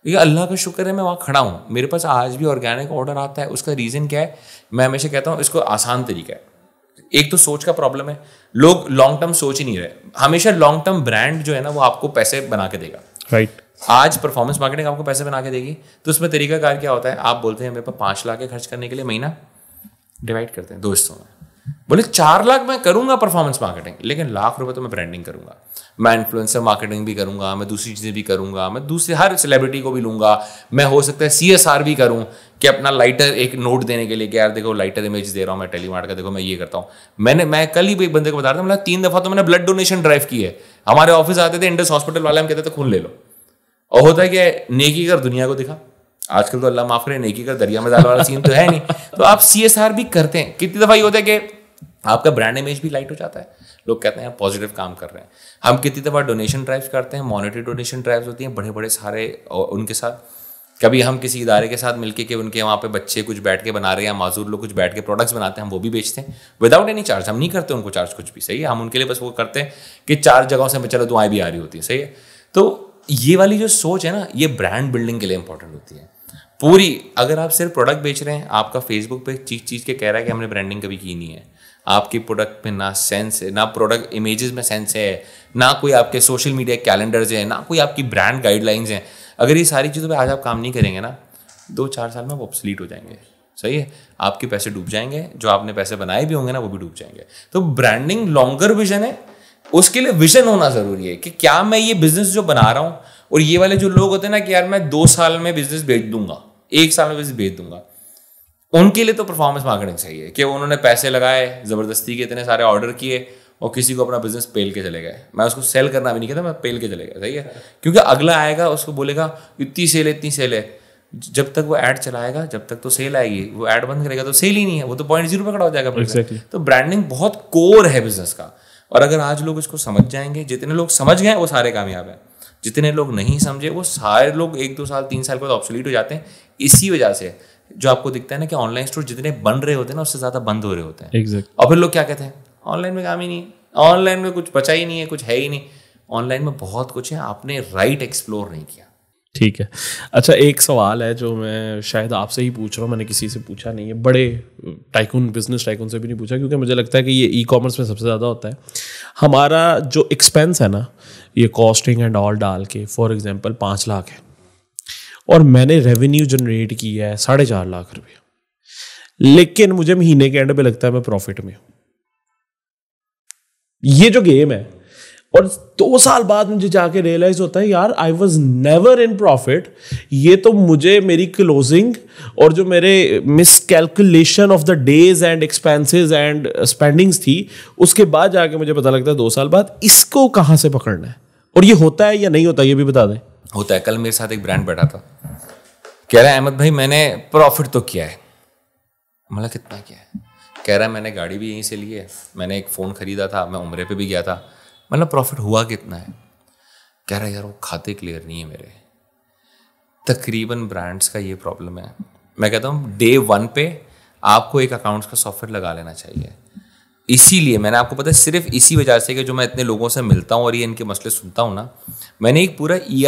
ये अल्लाह का शुक्र है मैं वहाँ खड़ा हूँ मेरे पास आज भी ऑर्गेनिक ऑर्डर आता है उसका रीज़न क्या है मैं हमेशा कहता हूँ इसको आसान तरीका है एक तो सोच का प्रॉब्लम है लोग लॉन्ग टर्म सोच ही नहीं रहे हमेशा लॉन्ग टर्म ब्रांड जो है ना वो आपको पैसे बना के देगा राइट right. आज परफॉर्मेंस मार्केटिंग आपको पैसे बना के देगी तो उसमें तरीकाकार क्या होता है आप बोलते हैं मेरे पास पाँच लाख खर्च करने के लिए महीना डिवाइड करते हैं दोस्तों में बोले चार लाख मैं करूंगा परफॉर्मेंस मार्केटिंग लेकिन लाख रुपए तो मैं ब्रांडिंग करूंगा मैं इन्फ्लुएंसर मार्केटिंग भी करूंगा मैं दूसरी चीज़ें भी करूंगा मैं दूसरे हर सेलिब्रिटी को भी लूंगा मैं हो सकता है सी भी करूं कि अपना लाइटर एक नोट देने के लिए कि यार देखो लाइटर इमेज दे रहा हूँ मैं टेलीमार्ट का देखो मैं ये करता हूँ मैंने मैं कल ही एक बंदे को बता रहा था मतलब तीन दफ़ा तो मैंने ब्लड डोनेशन ड्राइव की है हमारे ऑफिस आते थे इंडस हॉस्पिटल वाले हम कहते थे खून ले लो और होता है कि नेकी कर दुनिया को दिखा आजकल तो अल्लाह माफ करे नेकी कर दरिया में डाल वाला सीन (laughs) तो है नहीं तो आप सी भी करते हैं कितनी दफ़ा ये होता है कि आपका ब्रांड इमेज भी लाइट हो जाता है लोग कहते हैं आप पॉजिटिव काम कर रहे हैं हम कितनी दफ़ा डोनेशन ड्राइव्स करते हैं मॉनिटरी डोनेशन ड्राइव्स होती हैं बड़े बड़े सारे उनके साथ कभी हम किसी इदारे के साथ मिलके कि उनके वहाँ पे बच्चे कुछ बैठ के बना रहे हैं माजूर लोग कुछ बैठ के प्रोडक्ट्स बनाते हैं हम वो भी बेचते हैं विदाउट एनी चार्ज हम नहीं करते उनको चार्ज कुछ भी सही है हम उनके लिए बस वो करते हैं कि चार जगहों से चलो दुआएं भी आ रही होती है सही है तो ये वाली जो सोच है ना ये ब्रांड बिल्डिंग के लिए इंपॉर्टेंट होती है पूरी अगर आप सिर्फ प्रोडक्ट बेच रहे हैं आपका फेसबुक पे चीज चीज के कह रहा है कि हमने ब्रांडिंग कभी की नहीं है आपके प्रोडक्ट में ना सेंस है ना प्रोडक्ट इमेजेस में सेंस है ना कोई आपके सोशल मीडिया कैलेंडर्स हैं ना कोई आपकी ब्रांड गाइडलाइंस हैं अगर ये सारी चीज़ों पर आज आप काम नहीं करेंगे ना दो चार साल में आप अपसलीट हो जाएंगे सही है आपके पैसे डूब जाएंगे जो आपने पैसे बनाए भी होंगे ना वो भी डूब जाएंगे तो ब्रांडिंग लॉन्गर विजन है उसके लिए विजन होना ज़रूरी है कि क्या मैं ये बिजनेस जो बना रहा हूँ और ये वाले जो लोग होते हैं ना कि यार मैं दो साल में बिजनेस बेच दूंगा एक साल में बिजनेस बेच दूंगा उनके लिए तो परफॉर्मेंस मार्केटिंग सही है कि उन्होंने पैसे लगाए ज़बरदस्ती के इतने सारे ऑर्डर किए और किसी को अपना बिजनेस पेल के चले गए मैं उसको सेल करना भी नहीं कहता मैं पेल के चले गया सही है क्योंकि अगला आएगा उसको बोलेगा इतनी सेल है इतनी सेल है जब तक वो ऐड चलाएगा जब तक तो सेल आएगी वो ऐड बंद करेगा तो सेल ही नहीं है वो तो पॉइंट जीरो पे खड़ा हो जाएगा exactly. तो ब्रांडिंग बहुत कोर है बिजनेस का और अगर आज लोग इसको समझ जाएंगे जितने लोग समझ गए वो सारे कामयाब हैं जितने लोग नहीं समझे वो सारे लोग एक दो साल तीन साल के बाद ऑप्सोलीट हो जाते हैं इसी वजह से जो आपको दिखता है ना कि ऑनलाइन स्टोर जितने बन रहे होते हैं ना उससे ज़्यादा बंद हो रहे होते हैं exactly. और फिर लोग क्या कहते हैं ऑनलाइन में काम ही नहीं है ऑनलाइन में कुछ बचा ही नहीं है कुछ है ही नहीं ऑनलाइन में बहुत कुछ है आपने राइट एक्सप्लोर नहीं किया ठीक है अच्छा एक सवाल है जो मैं शायद आपसे ही पूछ रहा हूँ मैंने किसी से पूछा नहीं है बड़े टाइकून बिजनेस टाइकून से भी नहीं पूछा क्योंकि मुझे लगता है कि ये ई कॉमर्स में सबसे ज़्यादा होता है हमारा जो एक्सपेंस है ना ये कॉस्टिंग एंड ऑल डाल के फॉर एग्जांपल पाँच लाख है और मैंने रेवेन्यू जनरेट किया है साढ़े चार लाख रुपया लेकिन मुझे महीने के एंड पे लगता है मैं प्रॉफिट में हूं ये जो गेम है और दो साल बाद मुझे जाके रियलाइज होता है यार I was never in profit ये तो मुझे मेरी क्लोजिंग और जो मेरे miss calculation of the days and expenses and spendings थी उसके बाद जाके मुझे पता लगता है दो साल बाद इसको कहां से पकड़ना है और ये होता है या नहीं होता ये भी बता दें होता तो है कल मेरे साथ एक ब्रांड बैठा था कह रहा है अहमद भाई मैंने प्रॉफिट तो किया है मतलब कितना किया है कह रहा है मैंने गाड़ी भी यहीं से ली है मैंने एक फ़ोन ख़रीदा था मैं उम्र पे भी गया था मतलब प्रॉफिट हुआ कितना है कह रहा है यार वो खाते क्लियर नहीं है मेरे तकरीबन ब्रांड्स का ये प्रॉब्लम है मैं कहता हूँ डे वन पे आपको एक अकाउंट्स का सॉफ्टवेयर लगा लेना चाहिए इसीलिए मैंने आपको पता है सिर्फ इसी वजह से कि जो मैं इतने लोगों से मिलता हूँ और ये इनके मसले सुनता हूँ ना मैंने एक पूरा ई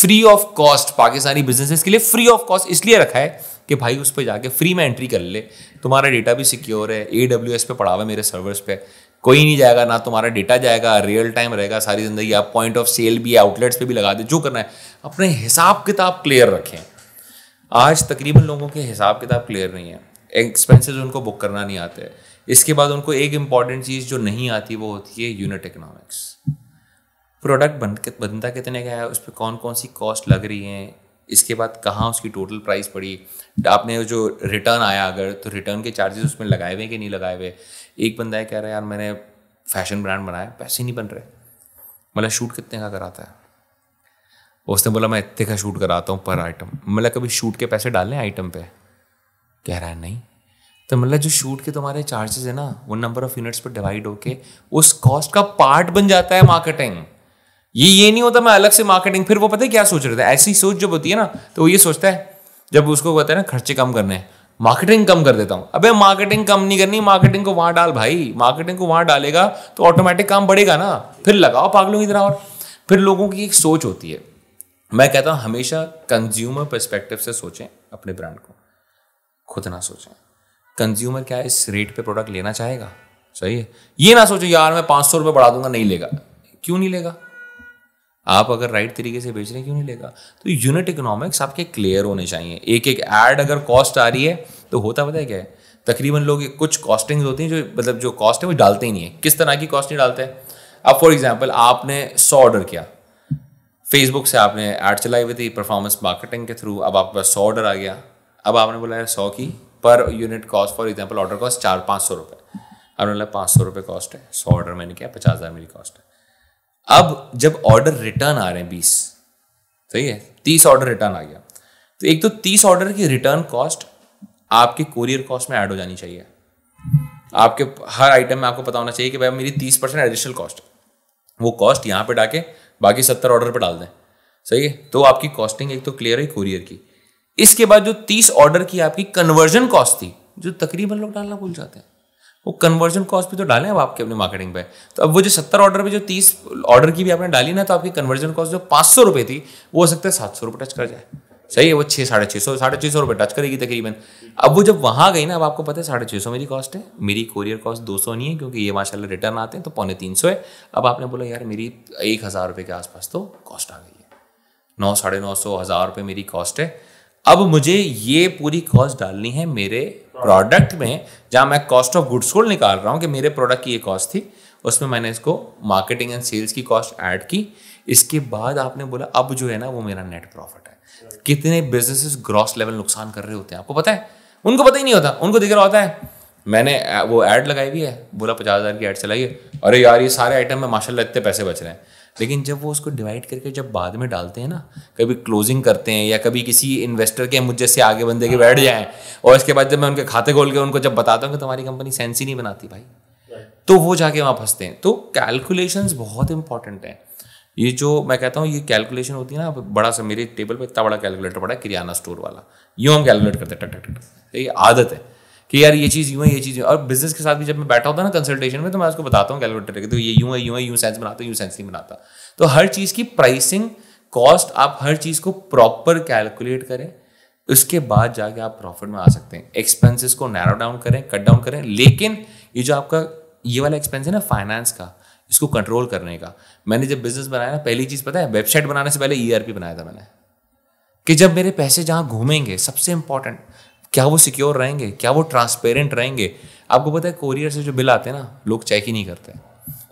free of cost Pakistani businesses के लिए फ्री ऑफ कॉस्ट इसलिए रखा है कि भाई उस पर जाके फ्री में एंट्री कर ले तुम्हारा डेटा भी सिक्योर है ए डब्ल्यू एस पे पढ़ा हुआ मेरे सर्वर्स पे कोई नहीं जाएगा ना तुम्हारा डेटा जाएगा रियल टाइम रहेगा सारी ज़िंदगी आप पॉइंट ऑफ सेल भी आउटलेट्स पे भी लगा दे जो करना है अपने हिसाब किताब क्लियर रखें आज तकरीबन लोगों के हिसाब किताब क्लियर नहीं है एक्सपेंसेस उनको बुक करना नहीं आते इसके बाद उनको एक इम्पॉर्टेंट चीज़ जो नहीं आती वो होती है यूनिट इकोनॉमिक्स प्रोडक्ट बन बनता कितने का है उस पर कौन कौन सी कॉस्ट लग रही है इसके बाद कहाँ उसकी टोटल प्राइस पड़ी आपने जो रिटर्न आया अगर तो रिटर्न के चार्जेस उसमें लगाए हुए कि नहीं लगाए हुए एक बंदा है कह रहा है यार मैंने फैशन ब्रांड बनाया पैसे नहीं बन रहे मतलब शूट कितने का कराता है उसने बोला मैं इतने का शूट कराता हूँ पर आइटम मतलब कभी शूट के पैसे डालने आइटम पे कह रहा है नहीं तो मतलब जो शूट के तुम्हारे चार्जेस है ना वो नंबर ऑफ यूनिट्स पर डिवाइड होके उस कॉस्ट का पार्ट बन जाता है मार्केटिंग ये ये नहीं होता मैं अलग से मार्केटिंग फिर वो पता है क्या सोच रहे थे ऐसी सोच जब होती है ना तो वो ये सोचता है जब उसको कहते है ना खर्चे कम करने हैं मार्केटिंग कम कर देता हूँ अबे मार्केटिंग कम नहीं करनी मार्केटिंग को वहाँ डाल भाई मार्केटिंग को वहाँ डालेगा तो ऑटोमेटिक काम बढ़ेगा ना फिर लगाओ पागलों की तरह और फिर लोगों की एक सोच होती है मैं कहता हूँ हमेशा कंज्यूमर परस्पेक्टिव से सोचें अपने ब्रांड को खुद ना सोचें कंज्यूमर क्या इस रेट पे प्रोडक्ट लेना चाहेगा सही है ये ना सोचो यार मैं पाँच सौ रुपये बढ़ा दूंगा नहीं लेगा क्यों नहीं लेगा आप अगर राइट तरीके से बेच रहे हैं क्यों नहीं लेगा तो यूनिट इकोनॉमिक्स आपके क्लियर होने चाहिए एक एक ऐड अगर कॉस्ट आ रही है तो होता पता है क्या है तकरीबन लोग कुछ कॉस्टिंग होती हैं जो मतलब जो कॉस्ट है वो डालते ही नहीं है किस तरह की कॉस्ट नहीं डालते हैं अब फॉर एग्जाम्पल आपने सौ ऑर्डर किया फेसबुक से आपने ऐड चलाई हुई थी परफॉर्मेंस मार्केटिंग के थ्रू अब आपके पास सौ ऑर्डर आ गया अब आपने बोला सौ की पर unit cost for example order cost चार पाँच सौ रुपये अब मतलब पाँच सौ रुपये कॉस्ट है सौ ऑर्डर मैंने किया पचास हज़ार मेरी कॉस्ट है अब जब ऑर्डर रिटर्न आ रहे हैं बीस सही है तीस ऑर्डर रिटर्न आ गया तो एक तो तीस ऑर्डर की रिटर्न कॉस्ट आपके कोरियर कॉस्ट में ऐड हो जानी चाहिए आपके हर आइटम में आपको पता होना चाहिए कि भाई मेरी तीस परसेंट एडिशनल कॉस्ट वो कॉस्ट यहाँ पे डाके बाकी सत्तर ऑर्डर पे डाल दें सही है तो आपकी कॉस्टिंग एक तो क्लियर है कुरियर की इसके बाद जो तीस ऑर्डर की आपकी कन्वर्जन कॉस्ट थी जो तकरीबन लोग डालना भूल जाते हैं वो कन्वर्जन कॉस्ट भी तो डालें अब आपके अपने मार्केटिंग पे तो अब वो जो सत्तर ऑर्डर पे जो तीस ऑर्डर की भी आपने डाली ना तो आपकी कन्वर्जन कॉस्ट जो पाँच सौ रुपये थी वो हो सकता है सात सौ रुपये टच कर जाए सही है वो छः साढ़े छः सौ साढ़े छः सौ रुपये टच करेगी तकरीबन अब वो जब वहाँ गई ना अब आपको पता है साढ़े छः सौ मेरी कॉस्ट है मेरी कोरियर कॉस्ट दो सौ नहीं है क्योंकि ये माशाला रिटर्न आते हैं तो पौने तीन सौ है अब आपने बोला यार मेरी एक हज़ार रुपये के आसपास तो कॉस्ट आ गई है नौ साढ़े नौ सौ हज़ार रुपये मेरी कॉस्ट है अब मुझे ये पूरी कॉस्ट डालनी है मेरे प्रोडक्ट में जहाँ मैं कॉस्ट ऑफ गुड्स सोल्ड निकाल रहा हूँ कि मेरे प्रोडक्ट की ये कॉस्ट थी उसमें मैंने इसको मार्केटिंग एंड सेल्स की कॉस्ट ऐड की इसके बाद आपने बोला अब जो है ना वो मेरा नेट प्रॉफिट है कितने बिजनेसेस ग्रॉस लेवल नुकसान कर रहे होते हैं आपको पता है उनको पता ही नहीं होता उनको दिख रहा होता है मैंने वो ऐड लगाई हुई है बोला पचास हज़ार की ऐड चलाई है अरे यार ये सारे आइटम में माशाल्लाह इतने पैसे बच रहे हैं लेकिन जब वो उसको डिवाइड करके जब बाद में डालते हैं ना कभी क्लोजिंग करते हैं या कभी किसी इन्वेस्टर के मुझ जैसे आगे बंदे के बैठ जाएं और उसके बाद जब मैं उनके खाते खोल के उनको जब बताता हूँ कि तुम्हारी कंपनी सेंस ही नहीं बनाती भाई तो वो जाके वहाँ फंसते हैं तो कैलकुलेशन बहुत इंपॉर्टेंट हैं ये जो मैं कहता हूँ ये कैलकुलेशन होती है ना बड़ा सा मेरे टेबल पर इतना बड़ा कैलकुलेटर पड़ा है किराना स्टोर वाला यूँ हम कैलकुलेट करते हैं टक टक टक तो ये आदत है कि यार ये चीज़ यूँ है ये चीज़ और बिजनेस के साथ भी जब मैं बैठा होता ना कंसल्टेशन में तो मैं उसको बताता हूँ कैलकुलेटर के तो ये यूँ है यूँ है यूँ सेंस बनाता यूँ सेंस नहीं बनाता तो हर चीज़ की प्राइसिंग कॉस्ट आप हर चीज़ को प्रॉपर कैलकुलेट करें उसके बाद जाके आप प्रॉफिट में आ सकते हैं एक्सपेंसेस को नैरो डाउन करें कट डाउन करें लेकिन ये जो आपका ये वाला एक्सपेंस है ना फाइनेंस का इसको कंट्रोल करने का मैंने जब बिजनेस बनाया ना पहली चीज़ पता है वेबसाइट बनाने से पहले ई e बनाया था मैंने कि जब मेरे पैसे जहाँ घूमेंगे सबसे इंपॉर्टेंट क्या वो सिक्योर रहेंगे क्या वो ट्रांसपेरेंट रहेंगे आपको पता है कोरियर से जो बिल आते हैं ना लोग चेक ही नहीं करते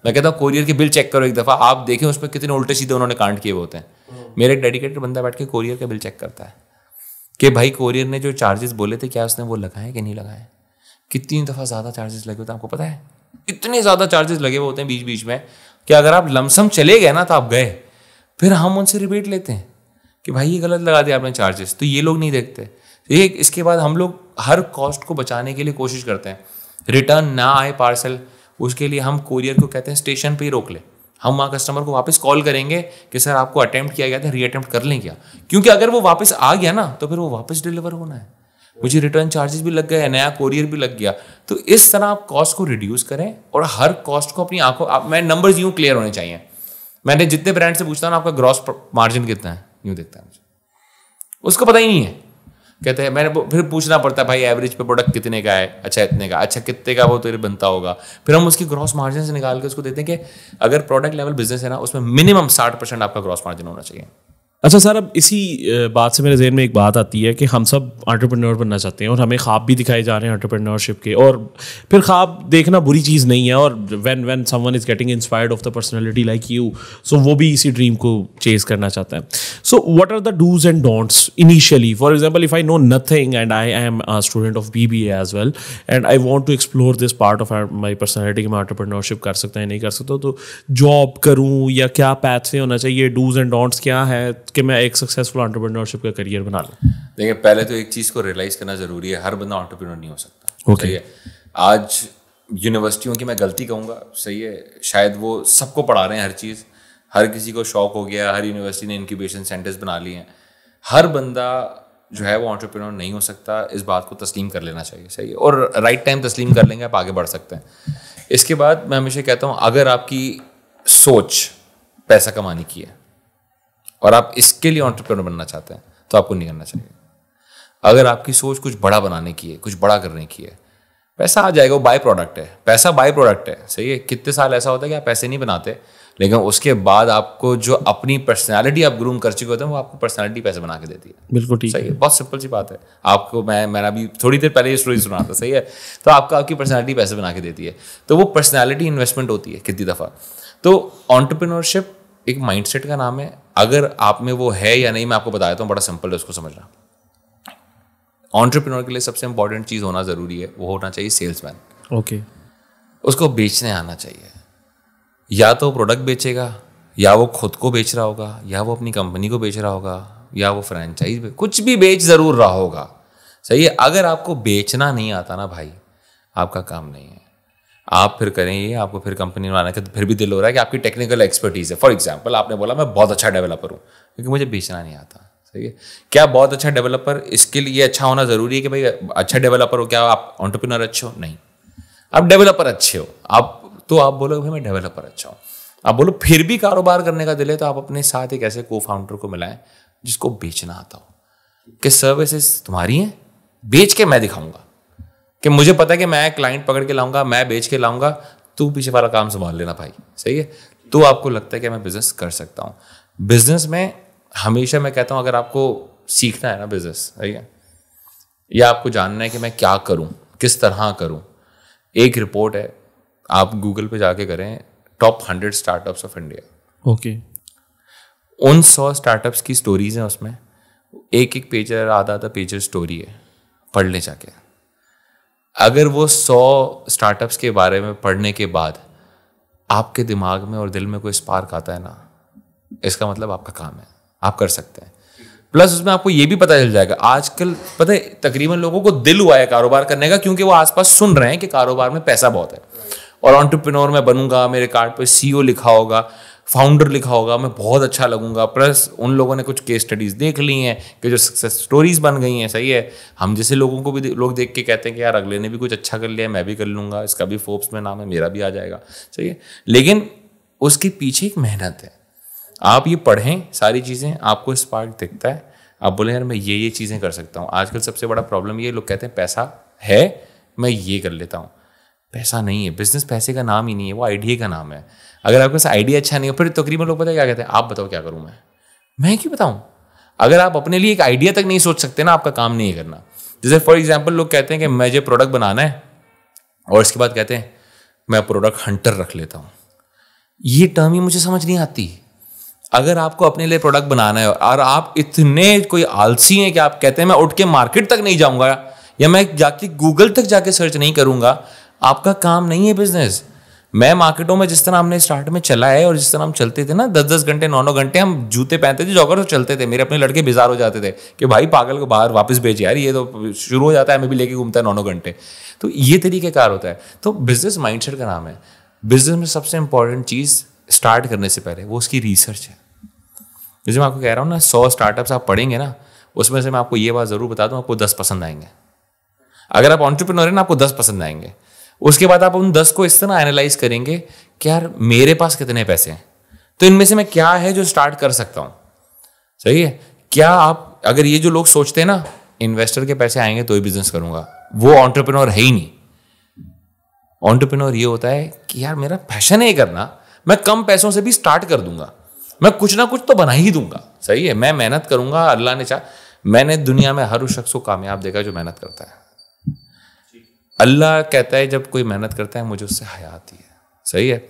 मैं कहता हूँ कोरियर के बिल चेक करो एक दफ़ा आप देखें उसमें कितने उल्टे सीधे उन्होंने कांड किए होते हैं हम्म। मेरा एक डेडिकेटेड बंदा बैठ के कोरियर का बिल चेक करता है कि भाई कोरियर ने जो चार्जेस बोले थे क्या उसने वो लगाए कि नहीं लगाए कितनी दफ़ा ज़्यादा चार्जेस लगे होते हैं आपको पता है इतने ज़्यादा चार्जेस लगे हुए होते हैं बीच बीच में कि अगर आप लमसम चले गए ना तो आप गए फिर हम उनसे रिपीट लेते हैं कि भाई ये गलत लगा दिया आपने चार्जेस तो ये लोग नहीं देखते एक इसके बाद हम लोग हर कॉस्ट को बचाने के लिए कोशिश करते हैं रिटर्न ना आए पार्सल उसके लिए हम कोरियर को कहते हैं स्टेशन पे ही रोक ले हम वहाँ कस्टमर को वापस कॉल करेंगे कि सर आपको अटैम्प्ट किया गया था रीअटैम्प्ट कर लें क्या क्योंकि अगर वो वापस आ गया ना तो फिर वो वापस डिलीवर होना है मुझे रिटर्न चार्जेस भी लग गए नया कोरियर भी लग गया तो इस तरह आप कॉस्ट को रिड्यूस करें और हर कॉस्ट को अपनी आंखों आप मैं नंबर्स यूँ क्लियर होने चाहिए मैंने जितने ब्रांड से पूछता हूँ आपका ग्रॉस मार्जिन कितना है यूँ देखता है मुझे उसको पता ही नहीं है कहते हैं मैंने फिर पूछना पड़ता है भाई एवरेज पे प्रोडक्ट कितने का है अच्छा इतने का अच्छा कितने का वो तेरे बनता होगा फिर हम उसकी ग्रॉस मार्जिन से निकाल के उसको देते हैं कि अगर प्रोडक्ट लेवल बिजनेस है ना उसमें मिनिमम साठ परसेंट आपका ग्रॉस मार्जिन होना चाहिए अच्छा सर अब इसी बात से मेरे जहन में एक बात आती है कि हम सब आंट्रप्रनोर बनना चाहते हैं और हमें ख्वाब भी दिखाए जा रहे हैं आंट्रप्रनोरशिप के और फिर ख्वाब देखना बुरी चीज़ नहीं है और when someone is getting inspired of the personality like you so वो भी इसी ड्रीम को चेज करना चाहता है so what are the dos and don'ts initially for example if I know nothing and I am student of B B as well and I want to explore this part of my personality कि मैं entrepreneurship कर सकता है नहीं कर सकता तो job करूँ या क्या पैथ से होना चाहिए डूज एंड डोंट्स क्या है कि मैं एक सक्सेसफुल ऑन्टरप्रेन्योरशिप का करियर बना लूँ देखिए पहले तो एक चीज़ को रियलाइज़ करना ज़रूरी है हर बंदा ऑन्टरप्रीनोर नहीं हो सकता ओके okay. आज यूनिवर्सिटियों की मैं गलती कहूँगा सही है शायद वो सबको पढ़ा रहे हैं हर चीज़ हर किसी को शौक हो गया हर यूनिवर्सिटी ने इनक्यूबेशन सेंटर्स बना लिए हैं हर बंदा जो है वो ऑन्टरप्रीनोर नहीं हो सकता इस बात को तस्लीम कर लेना चाहिए सही है और राइट टाइम तस्लीम कर लेंगे आप आगे बढ़ सकते हैं इसके बाद मैं हमेशा कहता हूँ अगर आपकी सोच पैसा कमाने की है और आप इसके लिए ऑन्टरप्रेनर बनना चाहते हैं तो आपको नहीं करना चाहिए अगर आपकी सोच कुछ बड़ा बनाने की है कुछ बड़ा करने की है पैसा आ जाएगा वो बाय प्रोडक्ट है पैसा बाय प्रोडक्ट है सही है कितने साल ऐसा होता है कि आप पैसे नहीं बनाते लेकिन उसके बाद आपको जो अपनी पर्सनैलिटी आप ग्रूम कर चुके होते हैं वो आपको पर्सनैलिटी पैसे बना के देती है बिल्कुल ठीक सही है बहुत सिंपल सी बात है आपको मैं मैंने अभी थोड़ी देर पहले ये स्टोरी सुना था सही है तो आपका आपकी पर्सनैलिटी पैसे बना के देती है तो वो पर्सनैलिटी इन्वेस्टमेंट होती है कितनी दफ़ा तो ऑन्टरप्रिनोरशिप एक माइंडसेट का नाम है अगर आप में वो है या नहीं मैं आपको बता देता तो हूँ बड़ा सिंपल है उसको समझना ऑन्टरप्रिनोर के लिए सबसे इंपॉर्टेंट चीज़ होना ज़रूरी है वो होना चाहिए मैन ओके okay. उसको बेचने आना चाहिए या तो प्रोडक्ट बेचेगा या वो खुद को बेच रहा होगा या वो अपनी कंपनी को बेच रहा होगा या वो फ्रेंचाइज कुछ भी बेच ज़रूर रहा होगा सही है अगर आपको बेचना नहीं आता ना भाई आपका काम नहीं है आप फिर करें ये आपको फिर कंपनी में आना का तो फिर भी दिल हो रहा है कि आपकी टेक्निकल एक्सपर्टीज़ है फॉर एग्जाम्पल आपने बोला मैं बहुत अच्छा डेवलपर हूँ क्योंकि मुझे बेचना नहीं आता सही है क्या बहुत अच्छा डेवलपर इसके लिए अच्छा होना ज़रूरी है कि भाई अच्छा डेवलपर हो क्या आप ऑन्टरप्रिनर अच्छे हो नहीं आप डेवलपर अच्छे हो आप तो आप बोलो भाई मैं डेवलपर अच्छा हूँ आप बोलो फिर भी कारोबार करने का दिल है तो आप अपने साथ एक ऐसे को फाउंडर को मिलाएं जिसको बेचना आता हो कि सर्विसेज तुम्हारी हैं बेच के मैं दिखाऊंगा कि मुझे पता है कि मैं क्लाइंट पकड़ के लाऊंगा मैं बेच के लाऊंगा तू पीछे वाला काम संभाल लेना भाई सही है तो आपको लगता है कि मैं बिजनेस कर सकता हूँ बिजनेस में हमेशा मैं कहता हूँ अगर आपको सीखना है ना बिजनेस सही है या आपको जानना है कि मैं क्या करूँ किस तरह करूँ एक रिपोर्ट है आप गूगल पे जाके करें top hundred startups of India okay उन सौ स्टार्टअप्स की स्टोरीज हैं उसमें एक एक पेजर आधा आधा पेजर स्टोरी है पढ़ ले जाके अगर वो सौ स्टार्टअप्स के बारे में पढ़ने के बाद आपके दिमाग में और दिल में कोई स्पार्क आता है ना इसका मतलब आपका काम है आप कर सकते हैं प्लस उसमें आपको ये भी पता चल जाएगा आजकल पता है तकरीबन लोगों को दिल हुआ है कारोबार करने का क्योंकि वो आसपास सुन रहे हैं कि कारोबार में पैसा बहुत है और ऑन्टरप्रिनोर मैं बनूंगा मेरे कार्ड पर सी लिखा होगा फाउंडर लिखा होगा मैं बहुत अच्छा लगूंगा प्लस उन लोगों ने कुछ केस स्टडीज़ देख ली हैं कि जो सक्सेस स्टोरीज बन गई हैं सही है हम जैसे लोगों को भी लोग देख के कहते हैं कि यार अगले ने भी कुछ अच्छा कर लिया मैं भी कर लूंगा इसका भी फोर्ब्स में नाम है मेरा भी आ जाएगा सही है लेकिन उसके पीछे एक मेहनत है आप ये पढ़ें सारी चीज़ें आपको स्पार्क दिखता है आप बोले यार मैं ये ये चीज़ें कर सकता हूँ आजकल सबसे बड़ा प्रॉब्लम ये लोग कहते हैं पैसा है मैं ये कर लेता हूँ पैसा नहीं है बिजनेस पैसे का नाम ही नहीं है वो आइडिया का नाम है अगर आपके पास आइडिया अच्छा नहीं है फिर तकरीबन लोग पता है क्या कहते हैं आप बताओ क्या करूँ मैं मैं क्यों बताऊँ अगर आप अपने लिए एक आइडिया तक नहीं सोच सकते ना आपका काम नहीं करना जैसे फॉर एग्जाम्पल लोग कहते हैं कि मुझे प्रोडक्ट बनाना है और इसके बाद कहते हैं मैं प्रोडक्ट हंटर रख लेता हूँ ये टर्म ही मुझे समझ नहीं आती अगर आपको अपने लिए प्रोडक्ट बनाना है और आप इतने कोई आलसी हैं कि आप कहते हैं मैं उठ के मार्केट तक नहीं जाऊंगा या मैं जाके गूगल तक जाके सर्च नहीं करूंगा आपका काम नहीं है बिजनेस मैं मार्केटों में जिस तरह हमने स्टार्ट में चला है और जिस तरह हम चलते थे ना दस दस घंटे नौ नौ घंटे हम जूते पहनते थे जॉगर तो चलते थे मेरे अपने लड़के बेजार हो जाते थे कि भाई पागल को बाहर वापस भेज यार ये तो शुरू हो जाता है हमें भी लेके घूमता है नौ नौ घंटे तो ये तरीकेकार होता है तो बिजनेस माइंड का नाम है बिजनेस में सबसे इंपॉर्टेंट चीज़ स्टार्ट करने से पहले वो उसकी रिसर्च है जैसे मैं आपको कह रहा हूँ ना सौ स्टार्टअप्स आप पढ़ेंगे ना उसमें से मैं आपको ये बात ज़रूर बता दूँ आपको दस पसंद आएंगे अगर आप ऑन्टरप्रिनोर हैं ना आपको दस पसंद आएंगे उसके बाद आप उन दस को इस तरह एनालाइज करेंगे कि यार मेरे पास कितने पैसे हैं तो इनमें से मैं क्या है जो स्टार्ट कर सकता हूँ सही है क्या आप अगर ये जो लोग सोचते हैं ना इन्वेस्टर के पैसे आएंगे तो ही बिजनेस करूंगा वो ऑन्टरप्रिनोर है ही नहीं ऑन्टरप्रिनोर ये होता है कि यार मेरा पैशन है ये करना मैं कम पैसों से भी स्टार्ट कर दूंगा मैं कुछ ना कुछ तो बना ही दूंगा सही है मैं मेहनत करूंगा अल्लाह ने चाह मैंने दुनिया में हर उस शख्स को कामयाब देखा जो मेहनत करता है अल्लाह कहता है जब कोई मेहनत करता है मुझे उससे हया आती है सही है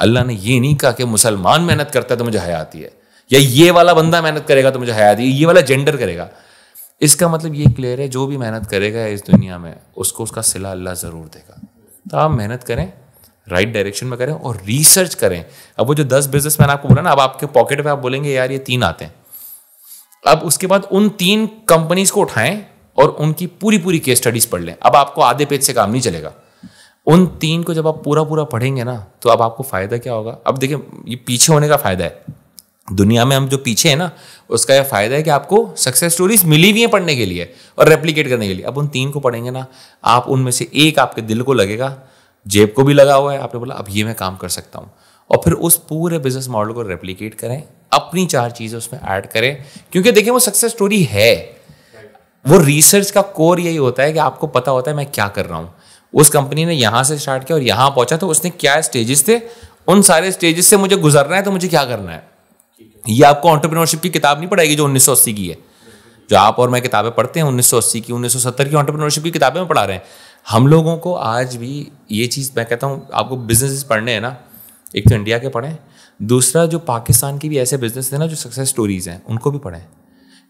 अल्लाह ने ये नहीं कहा कि मुसलमान मेहनत करता है तो मुझे हया आती है या ये वाला बंदा मेहनत करेगा तो मुझे हया आती है ये वाला जेंडर करेगा इसका मतलब ये क्लियर है जो भी मेहनत करेगा इस दुनिया में उसको उसका सिला अल्लाह ज़रूर देगा तो आप मेहनत करें राइट right डायरेक्शन में करें और रिसर्च करें अब वो जो दस बिजनेस मैन आपको बोला ना अब आपके पॉकेट में आप बोलेंगे यार ये तीन आते हैं अब उसके बाद उन तीन कंपनीज को उठाएं और उनकी पूरी पूरी केस स्टडीज पढ़ लें अब आपको आधे पेज से काम नहीं चलेगा उन तीन को जब आप पूरा पूरा पढ़ेंगे ना तो अब आपको फ़ायदा क्या होगा अब देखिए ये पीछे होने का फ़ायदा है दुनिया में हम जो पीछे हैं ना उसका यह फ़ायदा है कि आपको सक्सेस स्टोरीज मिली हुई हैं पढ़ने के लिए और रेप्लीकेट करने के लिए अब उन तीन को पढ़ेंगे ना आप उनमें से एक आपके दिल को लगेगा जेब को भी लगा हुआ है आपने बोला अब ये मैं काम कर सकता हूँ और फिर उस पूरे बिजनेस मॉडल को रेप्लीकेट करें अपनी चार चीज़ें उसमें ऐड करें क्योंकि देखिए वो सक्सेस स्टोरी है वो रिसर्च का कोर यही होता है कि आपको पता होता है मैं क्या कर रहा हूँ उस कंपनी ने यहाँ से स्टार्ट किया और यहाँ पहुँचा तो उसने क्या स्टेजेस थे उन सारे स्टेजेस से मुझे गुजरना है तो मुझे क्या करना है ये आपको ऑन्टरप्रीनोरशिप की किताब नहीं पढ़ाएगी जो उन्नीस की है जो आप और मैं किताबें पढ़ते हैं उन्नीस की उन्नीस की ऑन्टरप्रीनोरशिप की किताबें पढ़ा रहे हैं हम लोगों को आज भी ये चीज़ मैं कहता हूँ आपको बिजनेस पढ़ने हैं ना एक तो इंडिया के पढ़ें दूसरा जो पाकिस्तान की भी ऐसे बिजनेस थे ना जो सक्सेस स्टोरीज हैं उनको भी पढ़ें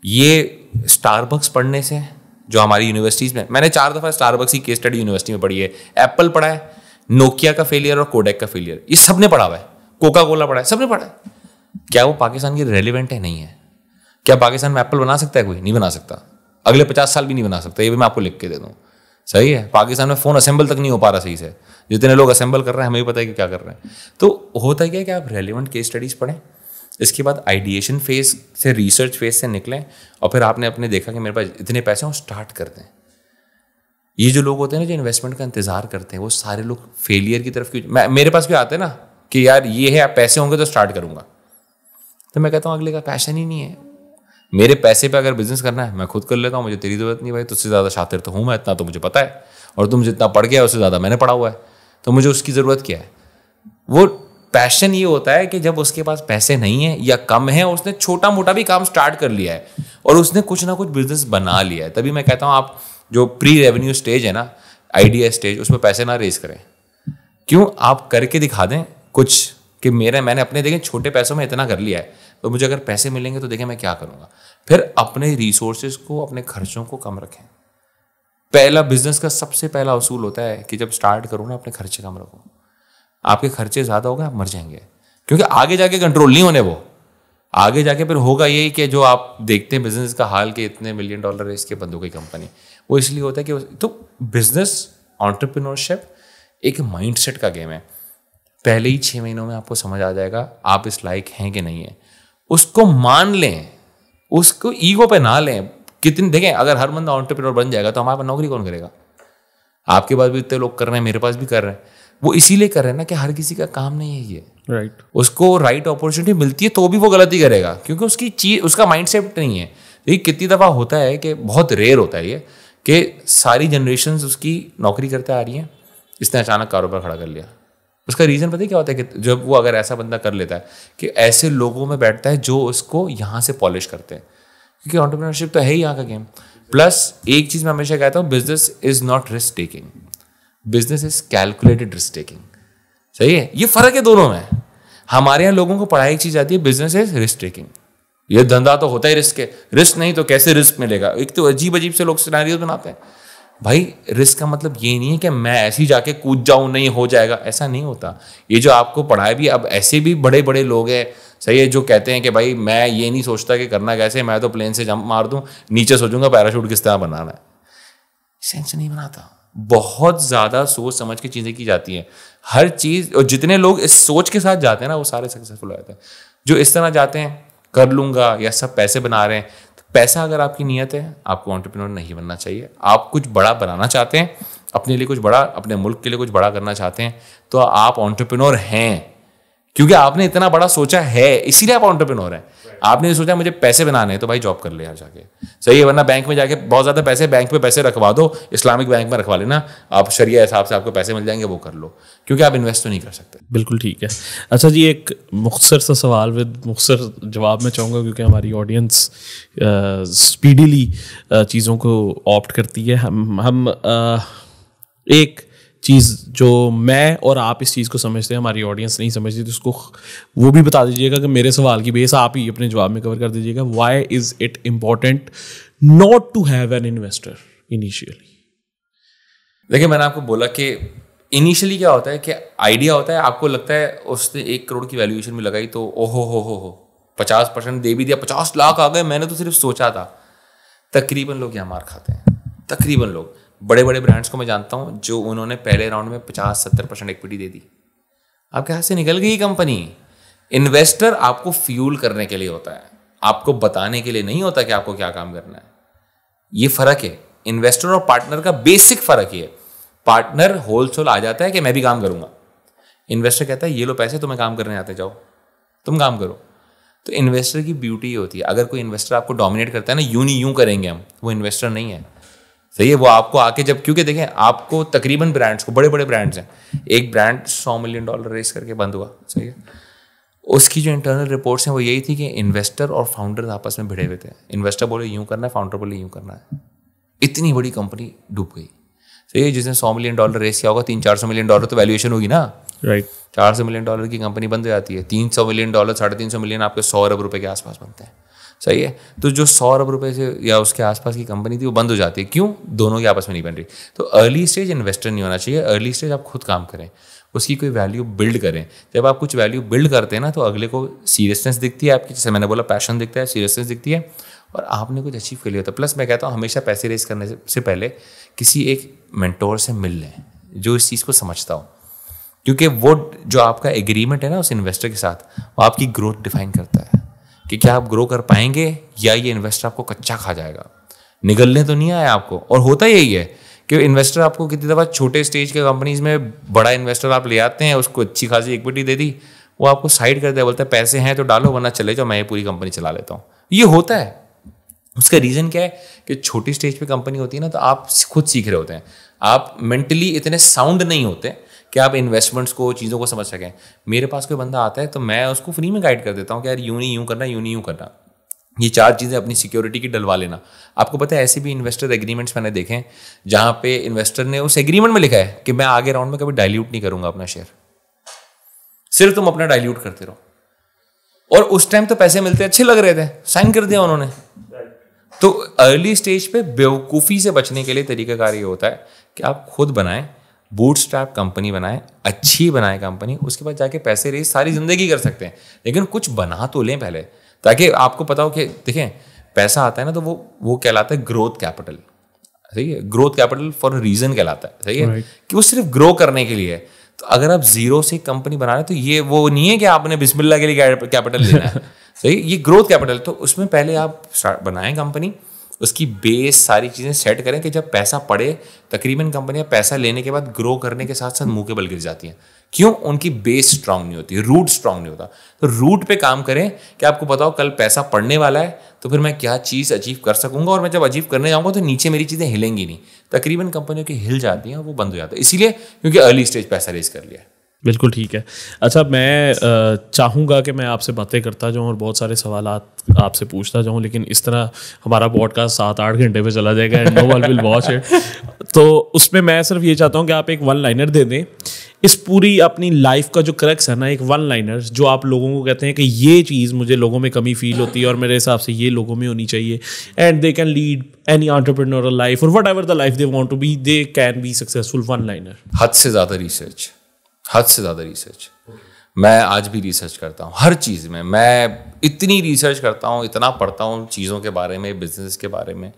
ये स्टारबक्स पढ़ने से जो हमारी यूनिवर्सिटीज़ में मैंने चार दफ़ा स्टारबक्स की केस स्टडी यूनिवर्सिटी में पढ़ी है एप्पल पढ़ा है नोकिया का फेलियर और कोडेक का फेलियर ये सब ने पढ़ा हुआ है कोका कोला पढ़ा है सबने पढ़ा है क्या वो पाकिस्तान की रेलिवेंट है नहीं है क्या पाकिस्तान में एप्पल बना सकता है कोई नहीं बना सकता अगले पचास साल भी नहीं बना सकता ये भी मैं आपको लिख के दे दूँ सही है पाकिस्तान में फ़ोन असेंबल तक नहीं हो पा रहा सही से जितने लोग असेंबल कर रहे हैं हमें भी पता है कि क्या कर रहे हैं तो होता है क्या कि आप रेलिवेंट केस स्टडीज़ पढ़ें इसके बाद आइडिएशन फेज से रिसर्च फेज से निकलें और फिर आपने अपने देखा कि मेरे पास इतने पैसे हों स्टार्ट कर दें ये जो लोग होते हैं ना जो इन्वेस्टमेंट का इंतजार करते हैं वो सारे लोग फेलियर की तरफ क्यों मेरे पास क्यों आते हैं ना कि यार ये है आप पैसे होंगे तो स्टार्ट करूंगा तो मैं कहता हूँ अगले का पैशन ही नहीं है मेरे पैसे पे अगर बिजनेस करना है मैं खुद कर लेता हूँ मुझे तेरी जरूरत नहीं भाई तुझसे ज़्यादा शातिर तो हूँ मैं इतना तो मुझे पता है और तुम जितना पढ़ गया उससे ज़्यादा मैंने पढ़ा हुआ है तो मुझे उसकी ज़रूरत क्या है वो पैशन ये होता है कि जब उसके पास पैसे नहीं है या कम है उसने छोटा मोटा भी काम स्टार्ट कर लिया है और उसने कुछ ना कुछ बिजनेस बना लिया है तभी मैं कहता हूँ आप जो प्री रेवेन्यू स्टेज है ना आइडिया स्टेज उसमें पैसे ना रेज करें क्यों आप करके दिखा दें कुछ कि मेरे मैंने अपने देखें छोटे पैसों में इतना कर लिया है तो मुझे अगर पैसे मिलेंगे तो देखें मैं क्या करूँगा फिर अपने रिसोर्सेज को अपने खर्चों को कम रखें पहला बिजनेस का सबसे पहला असूल होता है कि जब स्टार्ट करो ना अपने खर्चे कम रखो आपके खर्चे ज़्यादा हो गए आप मर जाएंगे क्योंकि आगे जाके कंट्रोल नहीं होने वो आगे जाके फिर होगा यही कि जो आप देखते हैं बिजनेस का हाल के इतने मिलियन डॉलर है इसके बंद हो गई कंपनी वो इसलिए होता है कि तो बिजनेस ऑन्टरप्रिनोरशिप एक माइंडसेट का गेम है पहले ही छः महीनों में आपको समझ आ जाएगा आप इस लायक हैं कि नहीं है उसको मान लें उसको ईगो पे ना लें कितने देखें अगर हर बंदा ऑन्टरप्रिनोर बन जाएगा तो हमारे पास नौकरी कौन करेगा आपके पास भी इतने लोग कर रहे हैं मेरे पास भी कर रहे हैं वो इसीलिए कर रहे हैं ना कि हर किसी का काम नहीं है ये राइट right. उसको राइट right अपॉर्चुनिटी मिलती है तो भी वो गलती करेगा क्योंकि उसकी चीज उसका माइंड नहीं है ये कितनी दफ़ा होता है कि बहुत रेयर होता है ये कि सारी जनरेशन उसकी नौकरी करते आ रही हैं इसने अचानक कारोबार खड़ा कर लिया उसका रीज़न पता है क्या होता है कि जब वो अगर ऐसा बंदा कर लेता है कि ऐसे लोगों में बैठता है जो उसको यहाँ से पॉलिश करते हैं क्योंकि ऑन्टरप्रीनरशिप तो है ही यहाँ का गेम प्लस एक चीज़ मैं हमेशा कहता हूँ business is not risk taking business is calculated risk taking सही है ये फर्क है दोनों में हमारे यहाँ लोगों को पढ़ाई चीज आती है बिजनेस इज रिस्क टेकिंग ये धंधा तो होता ही रिस्क है रिस्क नहीं तो कैसे रिस्क मिलेगा एक तो अजीब अजीब से लोग सिनारियोज बनाते हैं भाई रिस्क का मतलब ये नहीं है कि मैं ऐसे ही जाके कूद जाऊं नहीं हो जाएगा ऐसा नहीं होता ये जो आपको पढ़ाया भी अब ऐसे भी बड़े बड़े लोग हैं सही है जो कहते हैं कि भाई मैं ये नहीं सोचता कि करना कैसे मैं तो प्लेन से जंप मार दूं नीचे सोचूंगा पैराशूट किस तरह बनाना है सेंस नहीं बनाता बहुत ज़्यादा सोच समझ के चीज़ें की जाती हैं हर चीज़ और जितने लोग इस सोच के साथ जाते हैं ना वो सारे सक्सेसफुल हो जाते हैं जो इस तरह जाते हैं कर लूंगा या सब पैसे बना रहे हैं तो पैसा अगर आपकी नीयत है आपको ऑन्टरप्रिनोर नहीं बनना चाहिए आप कुछ बड़ा बनाना चाहते हैं अपने लिए कुछ बड़ा अपने मुल्क के लिए कुछ बड़ा करना चाहते हैं तो आप ऑन्टरप्रिनोर हैं क्योंकि आपने इतना बड़ा सोचा है इसीलिए आप ऑन्टरप्रिनोर हैं आपने सोचा मुझे पैसे बनाने हैं तो भाई जॉब कर ले यहाँ जाके सही है वरना बैंक में जाके बहुत ज़्यादा पैसे बैंक में पैसे रखवा दो इस्लामिक बैंक में रखवा लेना आप शरिया हिसाब से आपको पैसे मिल जाएंगे वो कर लो क्योंकि आप इन्वेस्ट तो नहीं कर सकते बिल्कुल ठीक है अच्छा जी एक मुख्तर सा सवाल विद मुख्तर जवाब मैं चाहूँगा क्योंकि हमारी ऑडियंस स्पीडीली चीज़ों को ऑप्ट करती है हम हम आ, एक चीज़ जो मैं और आप इस चीज़ को समझते हैं हमारी ऑडियंस नहीं समझती तो उसको वो भी बता दीजिएगा कि मेरे सवाल की बेस आप ही अपने जवाब में कवर कर दीजिएगा why is it important not to have an investor initially देखिए मैंने आपको बोला कि इनिशियली क्या होता है कि आइडिया होता है आपको लगता है उसने एक करोड़ की वैल्यूएशन में लगाई तो ओहो हो हो हो पचास परसेंट दे भी दिया पचास लाख आ गए मैंने तो सिर्फ सोचा था तकरीबन लोग यहाँ मार खाते हैं तकरीबन लोग बड़े बड़े ब्रांड्स को मैं जानता हूँ जो उन्होंने पहले राउंड में पचास सत्तर परसेंट इक्विटी दे दी आपके हाथ से निकल गई कंपनी इन्वेस्टर आपको फ्यूल करने के लिए होता है आपको बताने के लिए नहीं होता कि आपको क्या काम करना है ये फर्क है इन्वेस्टर और पार्टनर का बेसिक फर्क ये पार्टनर होल सोल आ जाता है कि मैं भी काम करूंगा इन्वेस्टर कहता है ये लो पैसे तुम्हें तो काम करने आते जाओ तुम काम करो तो इन्वेस्टर की ब्यूटी होती है अगर कोई इन्वेस्टर आपको डोमिनेट करता है ना यूं नहीं यूं करेंगे हम वो इन्वेस्टर नहीं है सही है वो आपको आके जब क्योंकि देखें आपको तकरीबन ब्रांड्स को बड़े बड़े ब्रांड्स हैं एक ब्रांड सौ मिलियन डॉलर रेस करके बंद हुआ सही है उसकी जो इंटरनल रिपोर्ट्स हैं वो यही थी कि इन्वेस्टर और फाउंडर आपस में भिड़े हुए थे इन्वेस्टर बोले यूँ करना है फाउंडर बोले यूँ करना है इतनी बड़ी कंपनी डूब गई सही है जिसने सौ मिलियन डॉलर रेस किया होगा तीन चार सौ मिलियन डॉलर तो वैल्यूएशन होगी ना राइट right. चार सौ मिलियन डॉलर की कंपनी बंद हो जाती है तीन सौ मिलियन डॉलर साढ़े तीन सौ मिलियन आपके सौ अरब रुपये के आसपास बनते हैं सही है तो जो सौ अरब रुपए से या उसके आसपास की कंपनी थी वो बंद हो जाती है क्यों दोनों की आपस में नहीं बन रही तो अर्ली स्टेज इन्वेस्टर नहीं होना चाहिए अर्ली स्टेज आप खुद काम करें उसकी कोई वैल्यू बिल्ड करें जब आप कुछ वैल्यू बिल्ड करते हैं ना तो अगले को सीरियसनेस दिखती है आपकी जैसे मैंने बोला पैशन दिखता है सीरियसनेस दिखती है और आपने कुछ अचीव कर लिया होता तो प्लस मैं कहता हूँ हमेशा पैसे रेस करने से पहले किसी एक मेंटोर से मिल लें जो इस चीज़ को समझता हो क्योंकि वो जो आपका एग्रीमेंट है ना उस इन्वेस्टर के साथ वो आपकी ग्रोथ डिफाइन करता है कि क्या आप ग्रो कर पाएंगे या ये इन्वेस्टर आपको कच्चा खा जाएगा निगलने तो नहीं आया आपको और होता यही है कि इन्वेस्टर आपको कितनी दफ़ा छोटे स्टेज के कंपनीज में बड़ा इन्वेस्टर आप ले आते हैं उसको अच्छी खासी इक्विटी दे दी वो आपको साइड कर दिया बोलते हैं पैसे हैं तो डालो वरना चले जाओ मैं ये पूरी कंपनी चला लेता हूँ ये होता है उसका रीज़न क्या है कि छोटी स्टेज पे कंपनी होती है ना तो आप खुद सीख रहे होते हैं आप मेंटली इतने साउंड नहीं होते कि आप इन्वेस्टमेंट्स को चीज़ों को समझ सकें मेरे पास कोई बंदा आता है तो मैं उसको फ्री में गाइड कर देता हूँ कि यार यूँ नहीं यूँ करना यूँ नहीं यूँ करना ये चार चीज़ें अपनी सिक्योरिटी की डलवा लेना आपको पता है ऐसे भी इन्वेस्टर एग्रीमेंट्स मैंने देखे हैं जहाँ पे इन्वेस्टर ने उस एग्रीमेंट में लिखा है कि मैं आगे राउंड में कभी डाइल्यूट नहीं करूंगा अपना शेयर सिर्फ तुम अपना डाइल्यूट करते रहो और उस टाइम तो पैसे मिलते अच्छे लग रहे थे साइन कर दिया उन्होंने तो अर्ली स्टेज पे बेवकूफ़ी से बचने के लिए तरीकाकार ये होता है कि आप खुद बनाएं बूट स्ट्रैप कंपनी बनाए अच्छी बनाए कंपनी उसके बाद जाके पैसे रेज सारी ज़िंदगी कर सकते हैं लेकिन कुछ बना तो लें पहले ताकि आपको पता हो कि देखें पैसा आता है ना तो वो वो कहलाता है ग्रोथ कैपिटल सही है ग्रोथ कैपिटल फॉर रीज़न कहलाता है सही है right. कि वो सिर्फ ग्रो करने के लिए है तो अगर आप जीरो से कंपनी बना रहे तो ये वो नहीं है कि आपने बिस्मिल्ला के लिए कैपिटल लेना है (laughs) सही ये ग्रोथ कैपिटल तो उसमें पहले आप बनाएं कंपनी उसकी बेस सारी चीज़ें सेट करें कि जब पैसा पड़े तकरीबन कंपनियां पैसा लेने के बाद ग्रो करने के साथ साथ मुंह के बल गिर जाती हैं क्यों उनकी बेस स्ट्रांग नहीं होती रूट स्ट्रांग नहीं होता तो रूट पे काम करें कि आपको बताओ कल पैसा पड़ने वाला है तो फिर मैं क्या चीज़ अचीव कर सकूंगा और मैं जब अचीव करने जाऊंगा तो नीचे मेरी चीज़ें हिलेंगी नहीं तकरीबन कंपनियों की हिल जाती हैं वो बंद हो जाता है इसीलिए क्योंकि अर्ली स्टेज पैसा रेज कर लिया है बिल्कुल ठीक है अच्छा मैं चाहूँगा कि मैं आपसे बातें करता जाऊँ और बहुत सारे सवाल आपसे पूछता जाऊँ लेकिन इस तरह हमारा पॉडकास्ट सात आठ घंटे में चला जाएगा and no one will watch it तो उसमें मैं सिर्फ ये चाहता हूँ कि आप एक वन लाइनर दे दें इस पूरी अपनी लाइफ का जो क्रक्स है ना एक वन लाइनर जो आप लोगों को कहते हैं कि ये चीज़ मुझे लोगों में कमी फील होती है और मेरे हिसाब से ये लोगों में होनी चाहिए and they can lead any entrepreneurial life और whatever the life they want to be they can be successful one liner हद से ज़्यादा रिसर्च हद से ज़्यादा रिसर्च मैं आज भी रिसर्च करता हूँ हर चीज़ में मैं इतनी रिसर्च करता हूँ इतना पढ़ता हूँ चीज़ों के बारे में बिजनेस के बारे में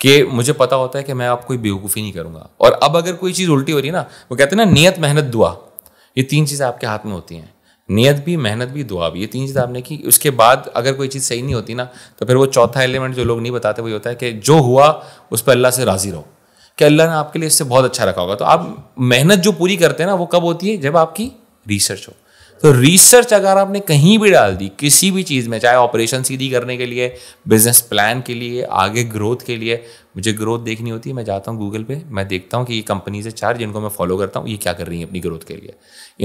कि मुझे पता होता है कि मैं आप कोई बेवकूफ़ी नहीं करूँगा और अब अगर कोई चीज़ उल्टी हो रही है ना वो कहते हैं ना नियत मेहनत दुआ ये तीन चीज़ें आपके हाथ में होती हैं नियत भी मेहनत भी दुआ भी ये तीन चीज़ आपने की उसके बाद अगर कोई चीज़ सही नहीं होती ना तो फिर वो चौथा एलिमेंट जो लोग नहीं बताते वही होता है कि जो हुआ उस पर अल्लाह से राज़ी रहो कि अल्लाह ने आपके लिए इससे बहुत अच्छा रखा होगा तो आप मेहनत जो पूरी करते हैं ना वो कब होती है जब आपकी रिसर्च हो तो रिसर्च अगर आपने कहीं भी डाल दी किसी भी चीज़ में चाहे ऑपरेशन सीधी करने के लिए बिजनेस प्लान के लिए आगे ग्रोथ के लिए मुझे ग्रोथ देखनी होती है मैं जाता हूँ गूगल पे मैं देखता हूँ कि ये कंपनीज है चार जिनको मैं फॉलो करता हूँ ये क्या कर रही है अपनी ग्रोथ के लिए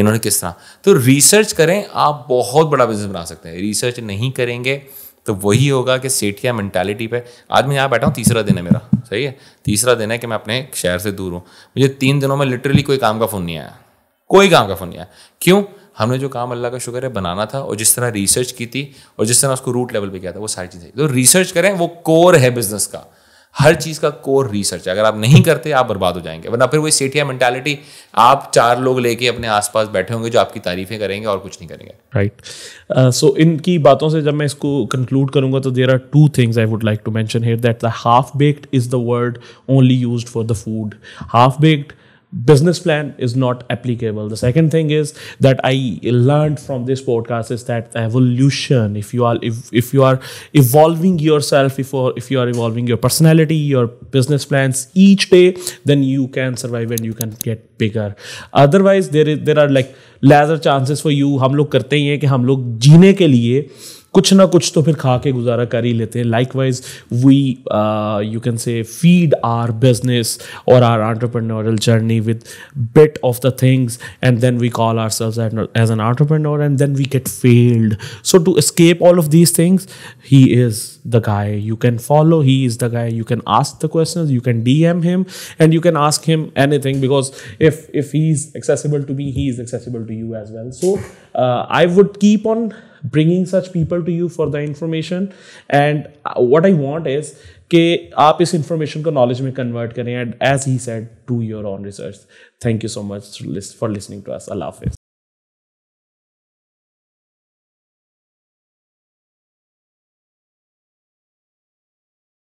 इन्होंने किस तरह तो रिसर्च करें आप बहुत बड़ा बिजनेस बना सकते हैं रिसर्च नहीं करेंगे तो वही होगा कि सेठिया मेंटालिटी पे आज मैं यहाँ बैठा हूँ तीसरा दिन है मेरा सही है तीसरा दिन है कि मैं अपने शहर से दूर हूँ मुझे तीन दिनों में लिटरली कोई काम का फ़ोन नहीं आया कोई काम का फ़ोन नहीं आया क्यों हमने जो काम अल्लाह का शुक्र है बनाना था और जिस तरह रिसर्च की थी और जिस तरह उसको रूट लेवल पे किया था वो सारी चीज़ें तो रिसर्च करें वो कोर है बिजनेस का हर चीज़ का कोर रिसर्च है अगर आप नहीं करते आप बर्बाद हो जाएंगे वरना फिर वही सेठिया मेंटालिटी आप चार लोग लेके अपने आसपास बैठे होंगे जो आपकी तारीफें करेंगे और कुछ नहीं करेंगे राइट सो इनकी बातों से जब मैं इसको कंक्लूड करूंगा तो there are two things I would like to mention here that the half baked is the word only use for the food half baked business plan is not applicable. The second thing is that I learned from this podcast is that evolution. If you are if if you are evolving yourself, if if you are evolving your personality, your business plans each day, then you can survive and you can get bigger. Otherwise, there is there are like lesser chances for you. हम लोग करते ही हैं कि हम लोग जीने के लिए कुछ ना कुछ तो फिर खा के गुजारा कर ही लेते हैं likewise we you can say feed our business और our entrepreneurial journey with bit of the things and then we call ourselves as an entrepreneur and then we get failed so to escape all of these things, he is the guy you can follow. He is the guy you can ask the questions. You can DM him and you can ask him anything because if if is accessible to me, he is accessible to you as well. So uh, I would keep on bringing such people to you for the information and uh, what i want is के आप इस information को knowledge में convert करें and as he said to your own research thank you so much for listening to us अल्लाह हाफिज